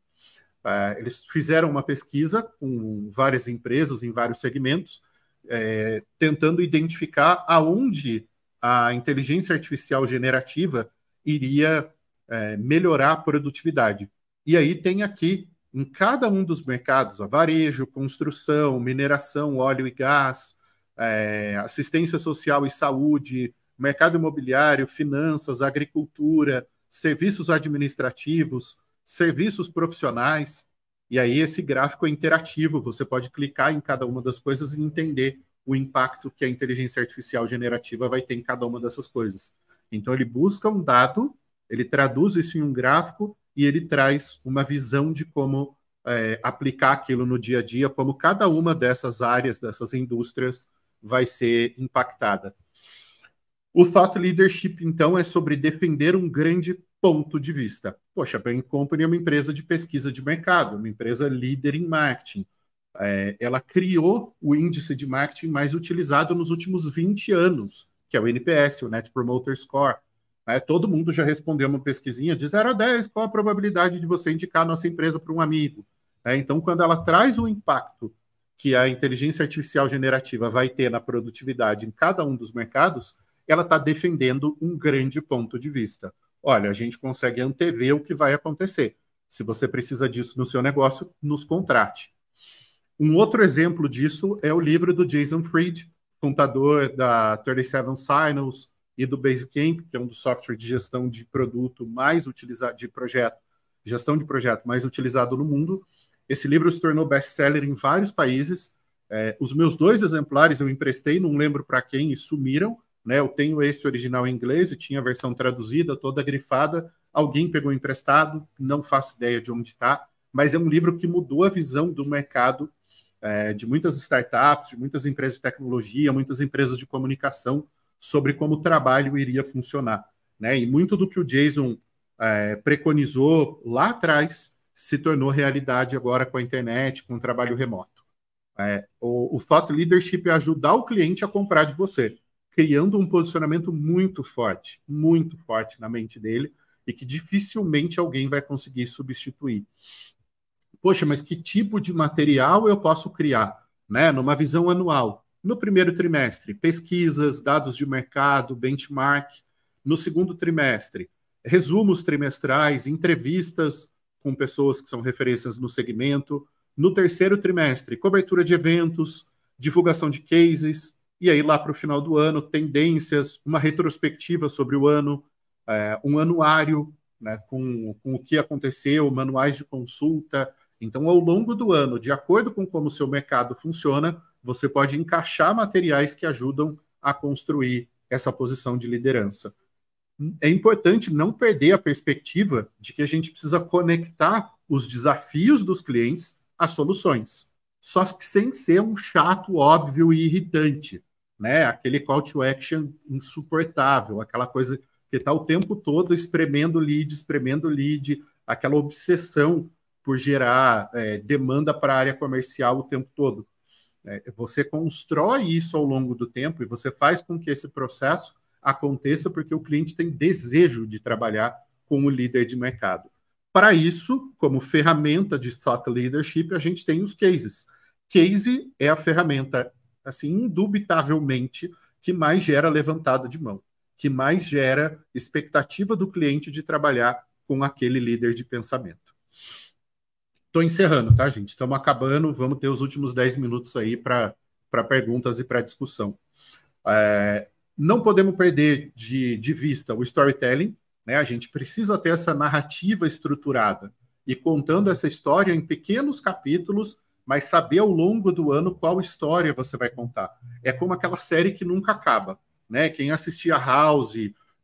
É, eles fizeram uma pesquisa com várias empresas em vários segmentos, é, tentando identificar aonde a inteligência artificial generativa iria é, melhorar a produtividade. E aí tem aqui, em cada um dos mercados, avarejo, varejo, construção, mineração, óleo e gás, é, assistência social e saúde, mercado imobiliário, finanças, agricultura, serviços administrativos, serviços profissionais. E aí esse gráfico é interativo, você pode clicar em cada uma das coisas e entender o impacto que a inteligência artificial generativa vai ter em cada uma dessas coisas. Então, ele busca um dado, ele traduz isso em um gráfico e ele traz uma visão de como é, aplicar aquilo no dia a dia, como cada uma dessas áreas, dessas indústrias, vai ser impactada. O thought leadership, então, é sobre defender um grande ponto de vista. Poxa, a Bain Company é uma empresa de pesquisa de mercado, uma empresa líder em marketing. É, ela criou o índice de marketing mais utilizado nos últimos 20 anos que é o NPS, o Net Promoter Score. Né? Todo mundo já respondeu uma pesquisinha de 0 a 10, qual a probabilidade de você indicar a nossa empresa para um amigo? Né? Então, quando ela traz o impacto que a inteligência artificial generativa vai ter na produtividade em cada um dos mercados, ela está defendendo um grande ponto de vista. Olha, a gente consegue antever o que vai acontecer. Se você precisa disso no seu negócio, nos contrate. Um outro exemplo disso é o livro do Jason Fried, fundador da 37 Signals e do Basecamp, que é um dos softwares de gestão de produto mais utilizado, de projeto, gestão de projeto mais utilizado no mundo. Esse livro se tornou best-seller em vários países. É, os meus dois exemplares eu emprestei, não lembro para quem, e sumiram. Né? Eu tenho esse original em inglês e tinha a versão traduzida, toda grifada. Alguém pegou emprestado, não faço ideia de onde está, mas é um livro que mudou a visão do mercado é, de muitas startups, de muitas empresas de tecnologia, muitas empresas de comunicação sobre como o trabalho iria funcionar. Né? E muito do que o Jason é, preconizou lá atrás se tornou realidade agora com a internet, com o trabalho remoto. É, o, o Thought Leadership é ajudar o cliente a comprar de você, criando um posicionamento muito forte, muito forte na mente dele e que dificilmente alguém vai conseguir substituir poxa, mas que tipo de material eu posso criar, né? Numa visão anual. No primeiro trimestre, pesquisas, dados de mercado, benchmark. No segundo trimestre, resumos trimestrais, entrevistas com pessoas que são referências no segmento. No terceiro trimestre, cobertura de eventos, divulgação de cases. E aí, lá para o final do ano, tendências, uma retrospectiva sobre o ano, é, um anuário né, com, com o que aconteceu, manuais de consulta, então, ao longo do ano, de acordo com como o seu mercado funciona, você pode encaixar materiais que ajudam a construir essa posição de liderança. É importante não perder a perspectiva de que a gente precisa conectar os desafios dos clientes às soluções, só que sem ser um chato, óbvio e irritante, né? Aquele call to action insuportável, aquela coisa que está o tempo todo espremendo lead, espremendo lead, aquela obsessão por gerar é, demanda para a área comercial o tempo todo. É, você constrói isso ao longo do tempo e você faz com que esse processo aconteça porque o cliente tem desejo de trabalhar com o líder de mercado. Para isso, como ferramenta de thought leadership, a gente tem os cases. Case é a ferramenta, assim, indubitavelmente, que mais gera levantada de mão, que mais gera expectativa do cliente de trabalhar com aquele líder de pensamento. Estou encerrando, tá, gente? Estamos acabando. Vamos ter os últimos 10 minutos aí para perguntas e para discussão. É, não podemos perder de, de vista o storytelling, né? A gente precisa ter essa narrativa estruturada e contando essa história em pequenos capítulos, mas saber ao longo do ano qual história você vai contar. É como aquela série que nunca acaba, né? Quem assistia House,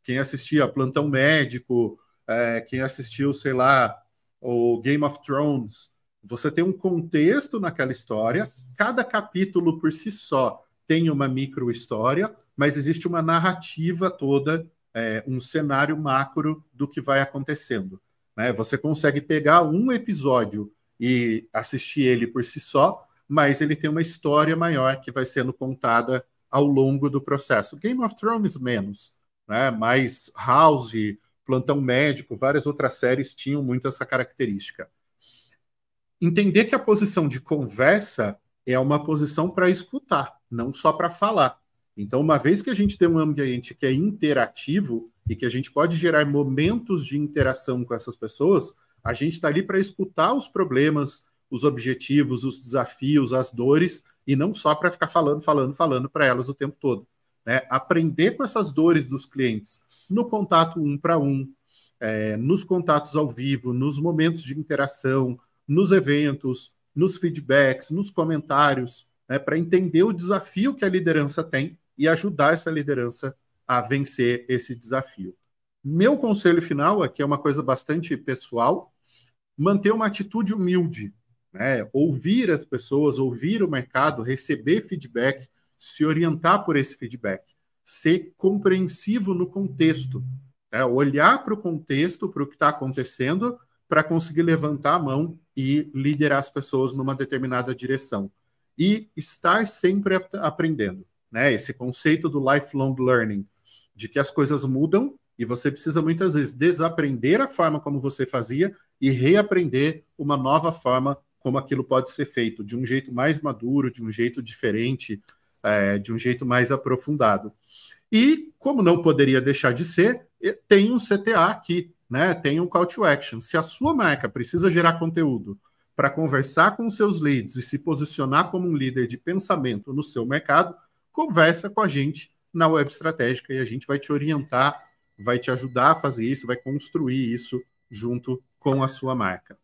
quem assistia Plantão Médico, é, quem assistiu, sei lá, ou Game of Thrones. Você tem um contexto naquela história, cada capítulo por si só tem uma micro história, mas existe uma narrativa toda, é, um cenário macro do que vai acontecendo. Né? Você consegue pegar um episódio e assistir ele por si só, mas ele tem uma história maior que vai sendo contada ao longo do processo. Game of Thrones menos, né? mais House, Plantão Médico, várias outras séries tinham muito essa característica. Entender que a posição de conversa é uma posição para escutar, não só para falar. Então, uma vez que a gente tem um ambiente que é interativo e que a gente pode gerar momentos de interação com essas pessoas, a gente está ali para escutar os problemas, os objetivos, os desafios, as dores, e não só para ficar falando, falando, falando para elas o tempo todo né? aprender com essas dores dos clientes no contato um para um, é, nos contatos ao vivo, nos momentos de interação, nos eventos, nos feedbacks, nos comentários, né, para entender o desafio que a liderança tem e ajudar essa liderança a vencer esse desafio. Meu conselho final, aqui é uma coisa bastante pessoal, manter uma atitude humilde, né? ouvir as pessoas, ouvir o mercado, receber feedback, se orientar por esse feedback, ser compreensivo no contexto, né? olhar para o contexto, para o que está acontecendo, para conseguir levantar a mão e liderar as pessoas numa determinada direção. E estar sempre aprendendo. Né? Esse conceito do lifelong learning, de que as coisas mudam e você precisa muitas vezes desaprender a forma como você fazia e reaprender uma nova forma como aquilo pode ser feito, de um jeito mais maduro, de um jeito diferente, é, de um jeito mais aprofundado. E, como não poderia deixar de ser, tem um CTA aqui, né? tem um call to action. Se a sua marca precisa gerar conteúdo para conversar com seus leads e se posicionar como um líder de pensamento no seu mercado, conversa com a gente na web estratégica e a gente vai te orientar, vai te ajudar a fazer isso, vai construir isso junto com a sua marca.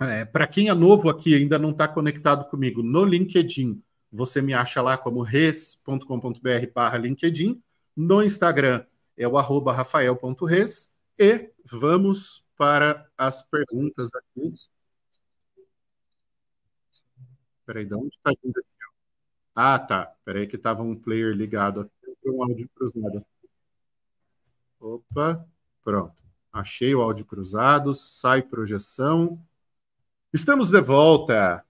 É, para quem é novo aqui ainda não está conectado comigo no LinkedIn, você me acha lá como res.com.br barra LinkedIn. No Instagram é o arroba rafael.res. E vamos para as perguntas aqui. Peraí, de onde está vindo esse Ah, tá. Peraí que estava um player ligado aqui um áudio cruzado. Opa, pronto. Achei o áudio cruzado, sai projeção. Estamos de volta.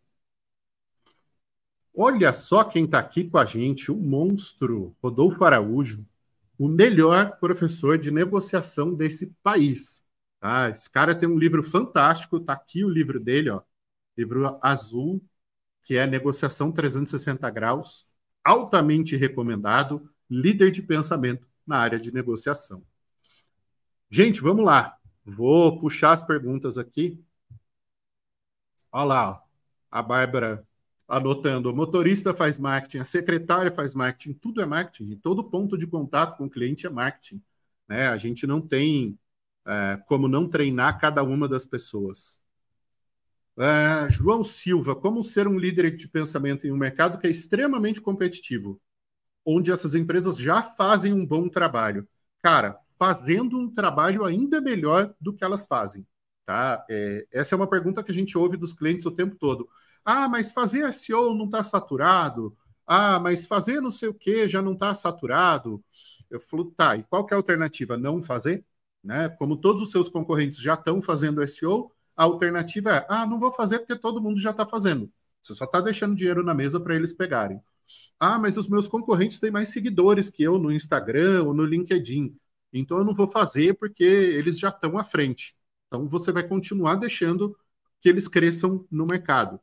Olha só quem está aqui com a gente, o monstro Rodolfo Araújo, o melhor professor de negociação desse país. Tá? Esse cara tem um livro fantástico, está aqui o livro dele, ó, livro azul, que é Negociação 360 Graus, altamente recomendado, líder de pensamento na área de negociação. Gente, vamos lá. Vou puxar as perguntas aqui. Olha lá, ó. a Bárbara anotando, o motorista faz marketing, a secretária faz marketing, tudo é marketing, todo ponto de contato com o cliente é marketing. Né? A gente não tem é, como não treinar cada uma das pessoas. É, João Silva, como ser um líder de pensamento em um mercado que é extremamente competitivo, onde essas empresas já fazem um bom trabalho? Cara, fazendo um trabalho ainda melhor do que elas fazem. Tá? É, essa é uma pergunta que a gente ouve dos clientes o tempo todo. Ah, mas fazer SEO não está saturado? Ah, mas fazer não sei o que já não está saturado? Eu falo, tá, e qual que é a alternativa? Não fazer? Né? Como todos os seus concorrentes já estão fazendo SEO, a alternativa é, ah, não vou fazer porque todo mundo já está fazendo. Você só está deixando dinheiro na mesa para eles pegarem. Ah, mas os meus concorrentes têm mais seguidores que eu no Instagram ou no LinkedIn. Então eu não vou fazer porque eles já estão à frente. Então, você vai continuar deixando que eles cresçam no mercado.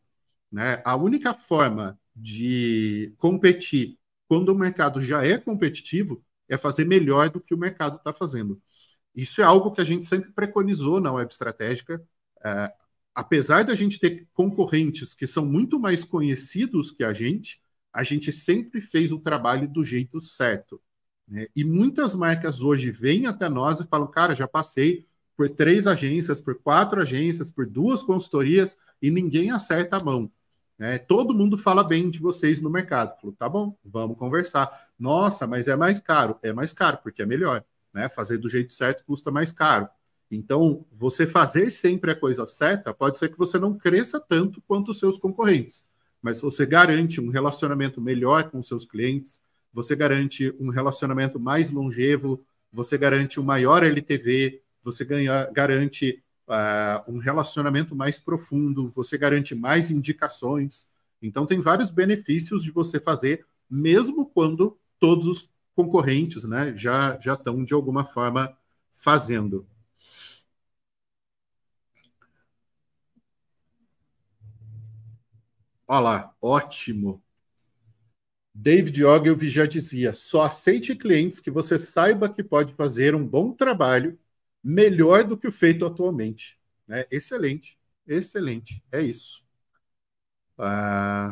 Né? A única forma de competir quando o mercado já é competitivo é fazer melhor do que o mercado está fazendo. Isso é algo que a gente sempre preconizou na web estratégica. É, apesar da gente ter concorrentes que são muito mais conhecidos que a gente, a gente sempre fez o trabalho do jeito certo. Né? E muitas marcas hoje vêm até nós e falam: cara, já passei por três agências, por quatro agências, por duas consultorias e ninguém acerta a mão. Né? Todo mundo fala bem de vocês no mercado. tá bom, vamos conversar. Nossa, mas é mais caro. É mais caro, porque é melhor. Né? Fazer do jeito certo custa mais caro. Então, você fazer sempre a coisa certa, pode ser que você não cresça tanto quanto os seus concorrentes, mas você garante um relacionamento melhor com seus clientes, você garante um relacionamento mais longevo, você garante um maior LTV, você ganha, garante uh, um relacionamento mais profundo, você garante mais indicações. Então, tem vários benefícios de você fazer, mesmo quando todos os concorrentes né, já, já estão, de alguma forma, fazendo. Olha lá, ótimo. David Ogilvy já dizia: só aceite clientes que você saiba que pode fazer um bom trabalho melhor do que o feito atualmente. Né? Excelente, excelente, é isso. Ah,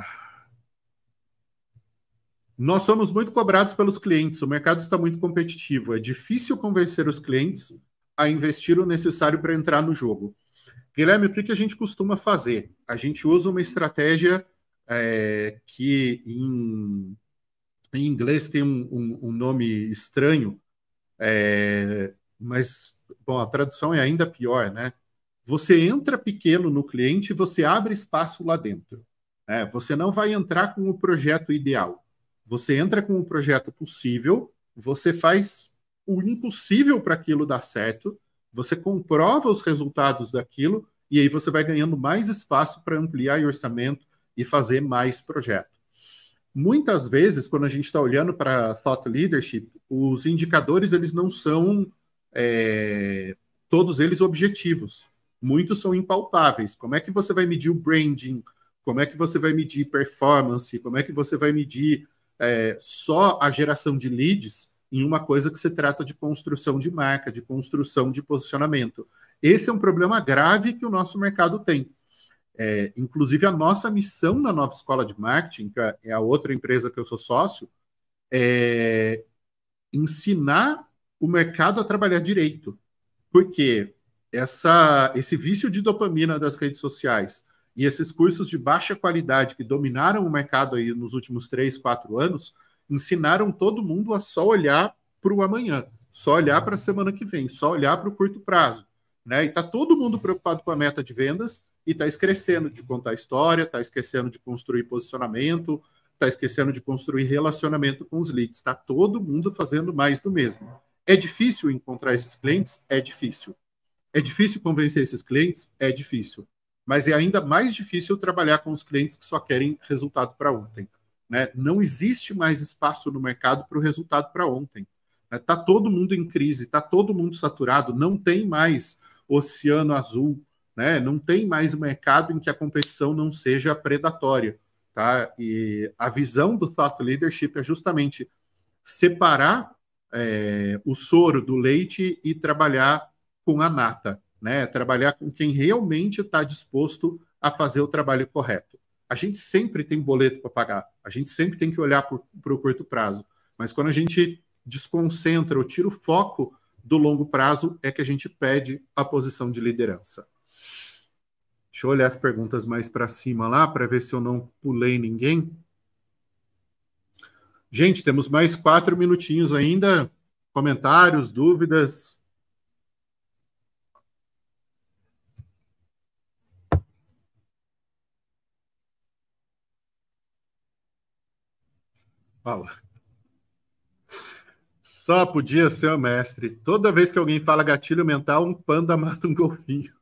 nós somos muito cobrados pelos clientes, o mercado está muito competitivo, é difícil convencer os clientes a investir o necessário para entrar no jogo. Guilherme, o que, a gente costuma fazer? A gente usa uma estratégia é, que em, em, inglês tem um, um, um nome estranho, é, mas bom, a tradução é ainda pior, né? Você entra pequeno no cliente e você abre espaço lá dentro. Né? Você não vai entrar com o projeto ideal. Você entra com o projeto possível, você faz o impossível para aquilo dar certo, você comprova os resultados daquilo e aí você vai ganhando mais espaço para ampliar o orçamento e fazer mais projeto. Muitas vezes, quando a gente está olhando para thought leadership, os indicadores eles não são é, todos eles objetivos. Muitos são impalpáveis. Como é que você vai medir o branding? Como é que você vai medir performance? Como é que você vai medir é, só a geração de leads em uma coisa que se trata de construção de marca, de construção de posicionamento? Esse é um problema grave que o nosso mercado tem. É, inclusive, a nossa missão na nova escola de marketing, que é a outra empresa que eu sou sócio, é ensinar o mercado a trabalhar direito. Porque essa, esse vício de dopamina das redes sociais e esses cursos de baixa qualidade que dominaram o mercado aí nos últimos três, quatro anos, ensinaram todo mundo a só olhar para o amanhã, só olhar para a semana que vem, só olhar para o curto prazo. Né? E está todo mundo preocupado com a meta de vendas e está esquecendo de contar história, está esquecendo de construir posicionamento, está esquecendo de construir relacionamento com os leads. Está todo mundo fazendo mais do mesmo. É difícil encontrar esses clientes? É difícil. É difícil convencer esses clientes? É difícil. Mas é ainda mais difícil trabalhar com os clientes que só querem resultado para ontem. Né? Não existe mais espaço no mercado para o resultado para ontem. Está né? Tá todo mundo em crise, está todo mundo saturado, não tem mais oceano azul, né? não tem mais mercado em que a competição não seja predatória. Tá? E a visão do Thought Leadership é justamente separar é, o soro do leite e trabalhar com a nata, né? Trabalhar com quem realmente está disposto a fazer o trabalho correto. A gente sempre tem boleto para pagar, a gente sempre tem que olhar para o curto prazo, mas quando a gente desconcentra ou tira o foco do longo prazo, é que a gente pede a posição de liderança. Deixa eu olhar as perguntas mais para cima lá para ver se eu não pulei ninguém. Gente, temos mais quatro minutinhos ainda. Comentários, dúvidas? Fala. Só podia ser o mestre. Toda vez que alguém fala gatilho mental, um panda mata um golfinho.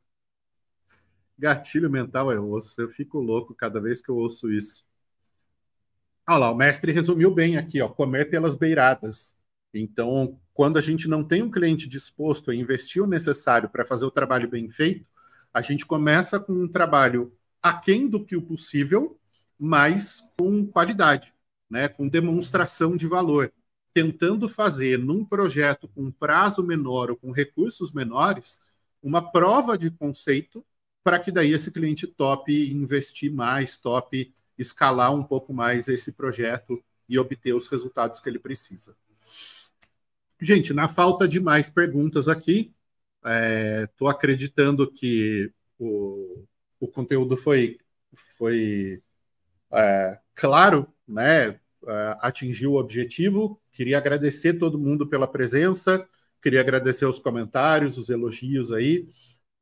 Gatilho mental é osso. Eu fico louco cada vez que eu ouço isso. Ah lá, o mestre resumiu bem aqui, ó, comer pelas beiradas. Então, quando a gente não tem um cliente disposto a investir o necessário para fazer o trabalho bem feito, a gente começa com um trabalho aquém do que o possível, mas com qualidade, né? com demonstração de valor. Tentando fazer num projeto com prazo menor ou com recursos menores, uma prova de conceito para que daí esse cliente tope investir mais, top escalar um pouco mais esse projeto e obter os resultados que ele precisa. Gente, na falta de mais perguntas aqui, estou é, acreditando que o, o conteúdo foi, foi é, claro, né? É, atingiu o objetivo. Queria agradecer todo mundo pela presença, queria agradecer os comentários, os elogios aí.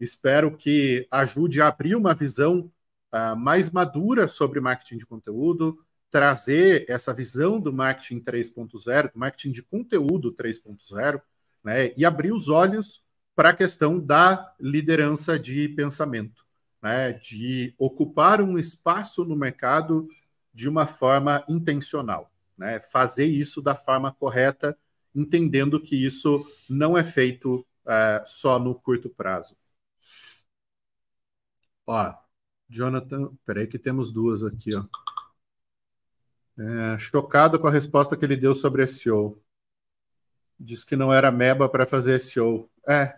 Espero que ajude a abrir uma visão ah, mais madura sobre marketing de conteúdo, trazer essa visão do marketing 3.0, do marketing de conteúdo 3.0, né, e abrir os olhos para a questão da liderança de pensamento, né, de ocupar um espaço no mercado de uma forma intencional, né, fazer isso da forma correta, entendendo que isso não é feito uh, só no curto prazo. Ó, Jonathan, peraí que temos duas aqui, ó. É, chocado com a resposta que ele deu sobre SEO. Diz que não era meba para fazer SEO. É,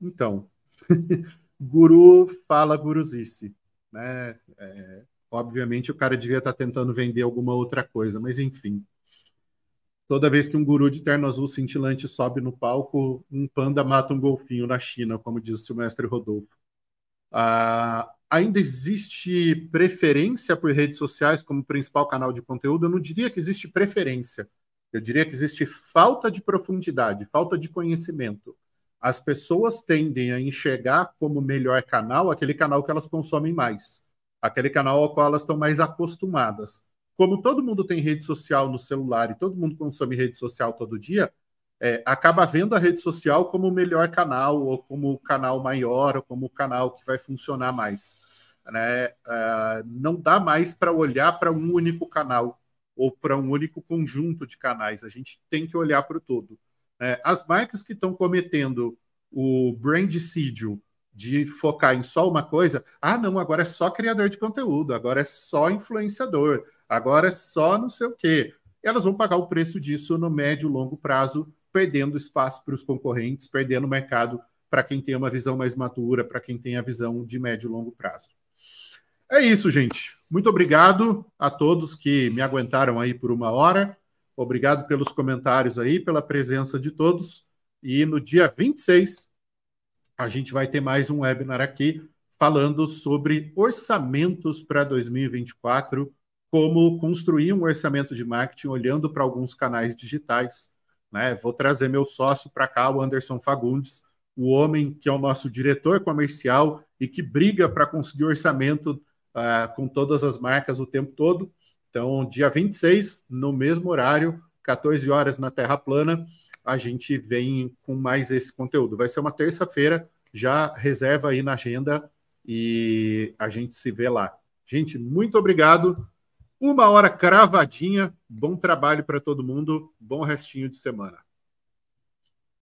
então. Guru fala guruzice. Né? É, obviamente o cara devia estar tá tentando vender alguma outra coisa, mas enfim. Toda vez que um guru de terno azul cintilante sobe no palco, um panda mata um golfinho na China, como disse o mestre Rodolfo. Ah, ainda existe preferência por redes sociais como principal canal de conteúdo? Eu não diria que existe preferência. Eu diria que existe falta de profundidade, falta de conhecimento. As pessoas tendem a enxergar como melhor canal aquele canal que elas consomem mais, aquele canal ao qual elas estão mais acostumadas. Como todo mundo tem rede social no celular e todo mundo consome rede social todo dia, é, acaba vendo a rede social como o melhor canal, ou como o canal maior, ou como o canal que vai funcionar mais. Né? Uh, não dá mais para olhar para um único canal ou para um único conjunto de canais, a gente tem que olhar para o todo. Né? As marcas que estão cometendo o brandicídio de focar em só uma coisa, ah, não, agora é só criador de conteúdo, agora é só influenciador, agora é só não sei o quê. Elas vão pagar o preço disso no médio e longo prazo perdendo espaço para os concorrentes, perdendo mercado para quem tem uma visão mais madura, para quem tem a visão de médio e longo prazo. É isso, gente. Muito obrigado a todos que me aguentaram aí por uma hora. Obrigado pelos comentários aí, pela presença de todos. E no dia 26, a gente vai ter mais um webinar aqui falando sobre orçamentos para 2024, como construir um orçamento de marketing olhando para alguns canais digitais né? Vou trazer meu sócio para cá, o Anderson Fagundes, o homem que é o nosso diretor comercial e que briga para conseguir orçamento uh, com todas as marcas o tempo todo. Então, dia 26, no mesmo horário, 14 horas na Terra Plana, a gente vem com mais esse conteúdo. Vai ser uma terça-feira, já reserva aí na agenda e a gente se vê lá. Gente, muito obrigado. Uma hora cravadinha. Bom trabalho para todo mundo. Bom restinho de semana.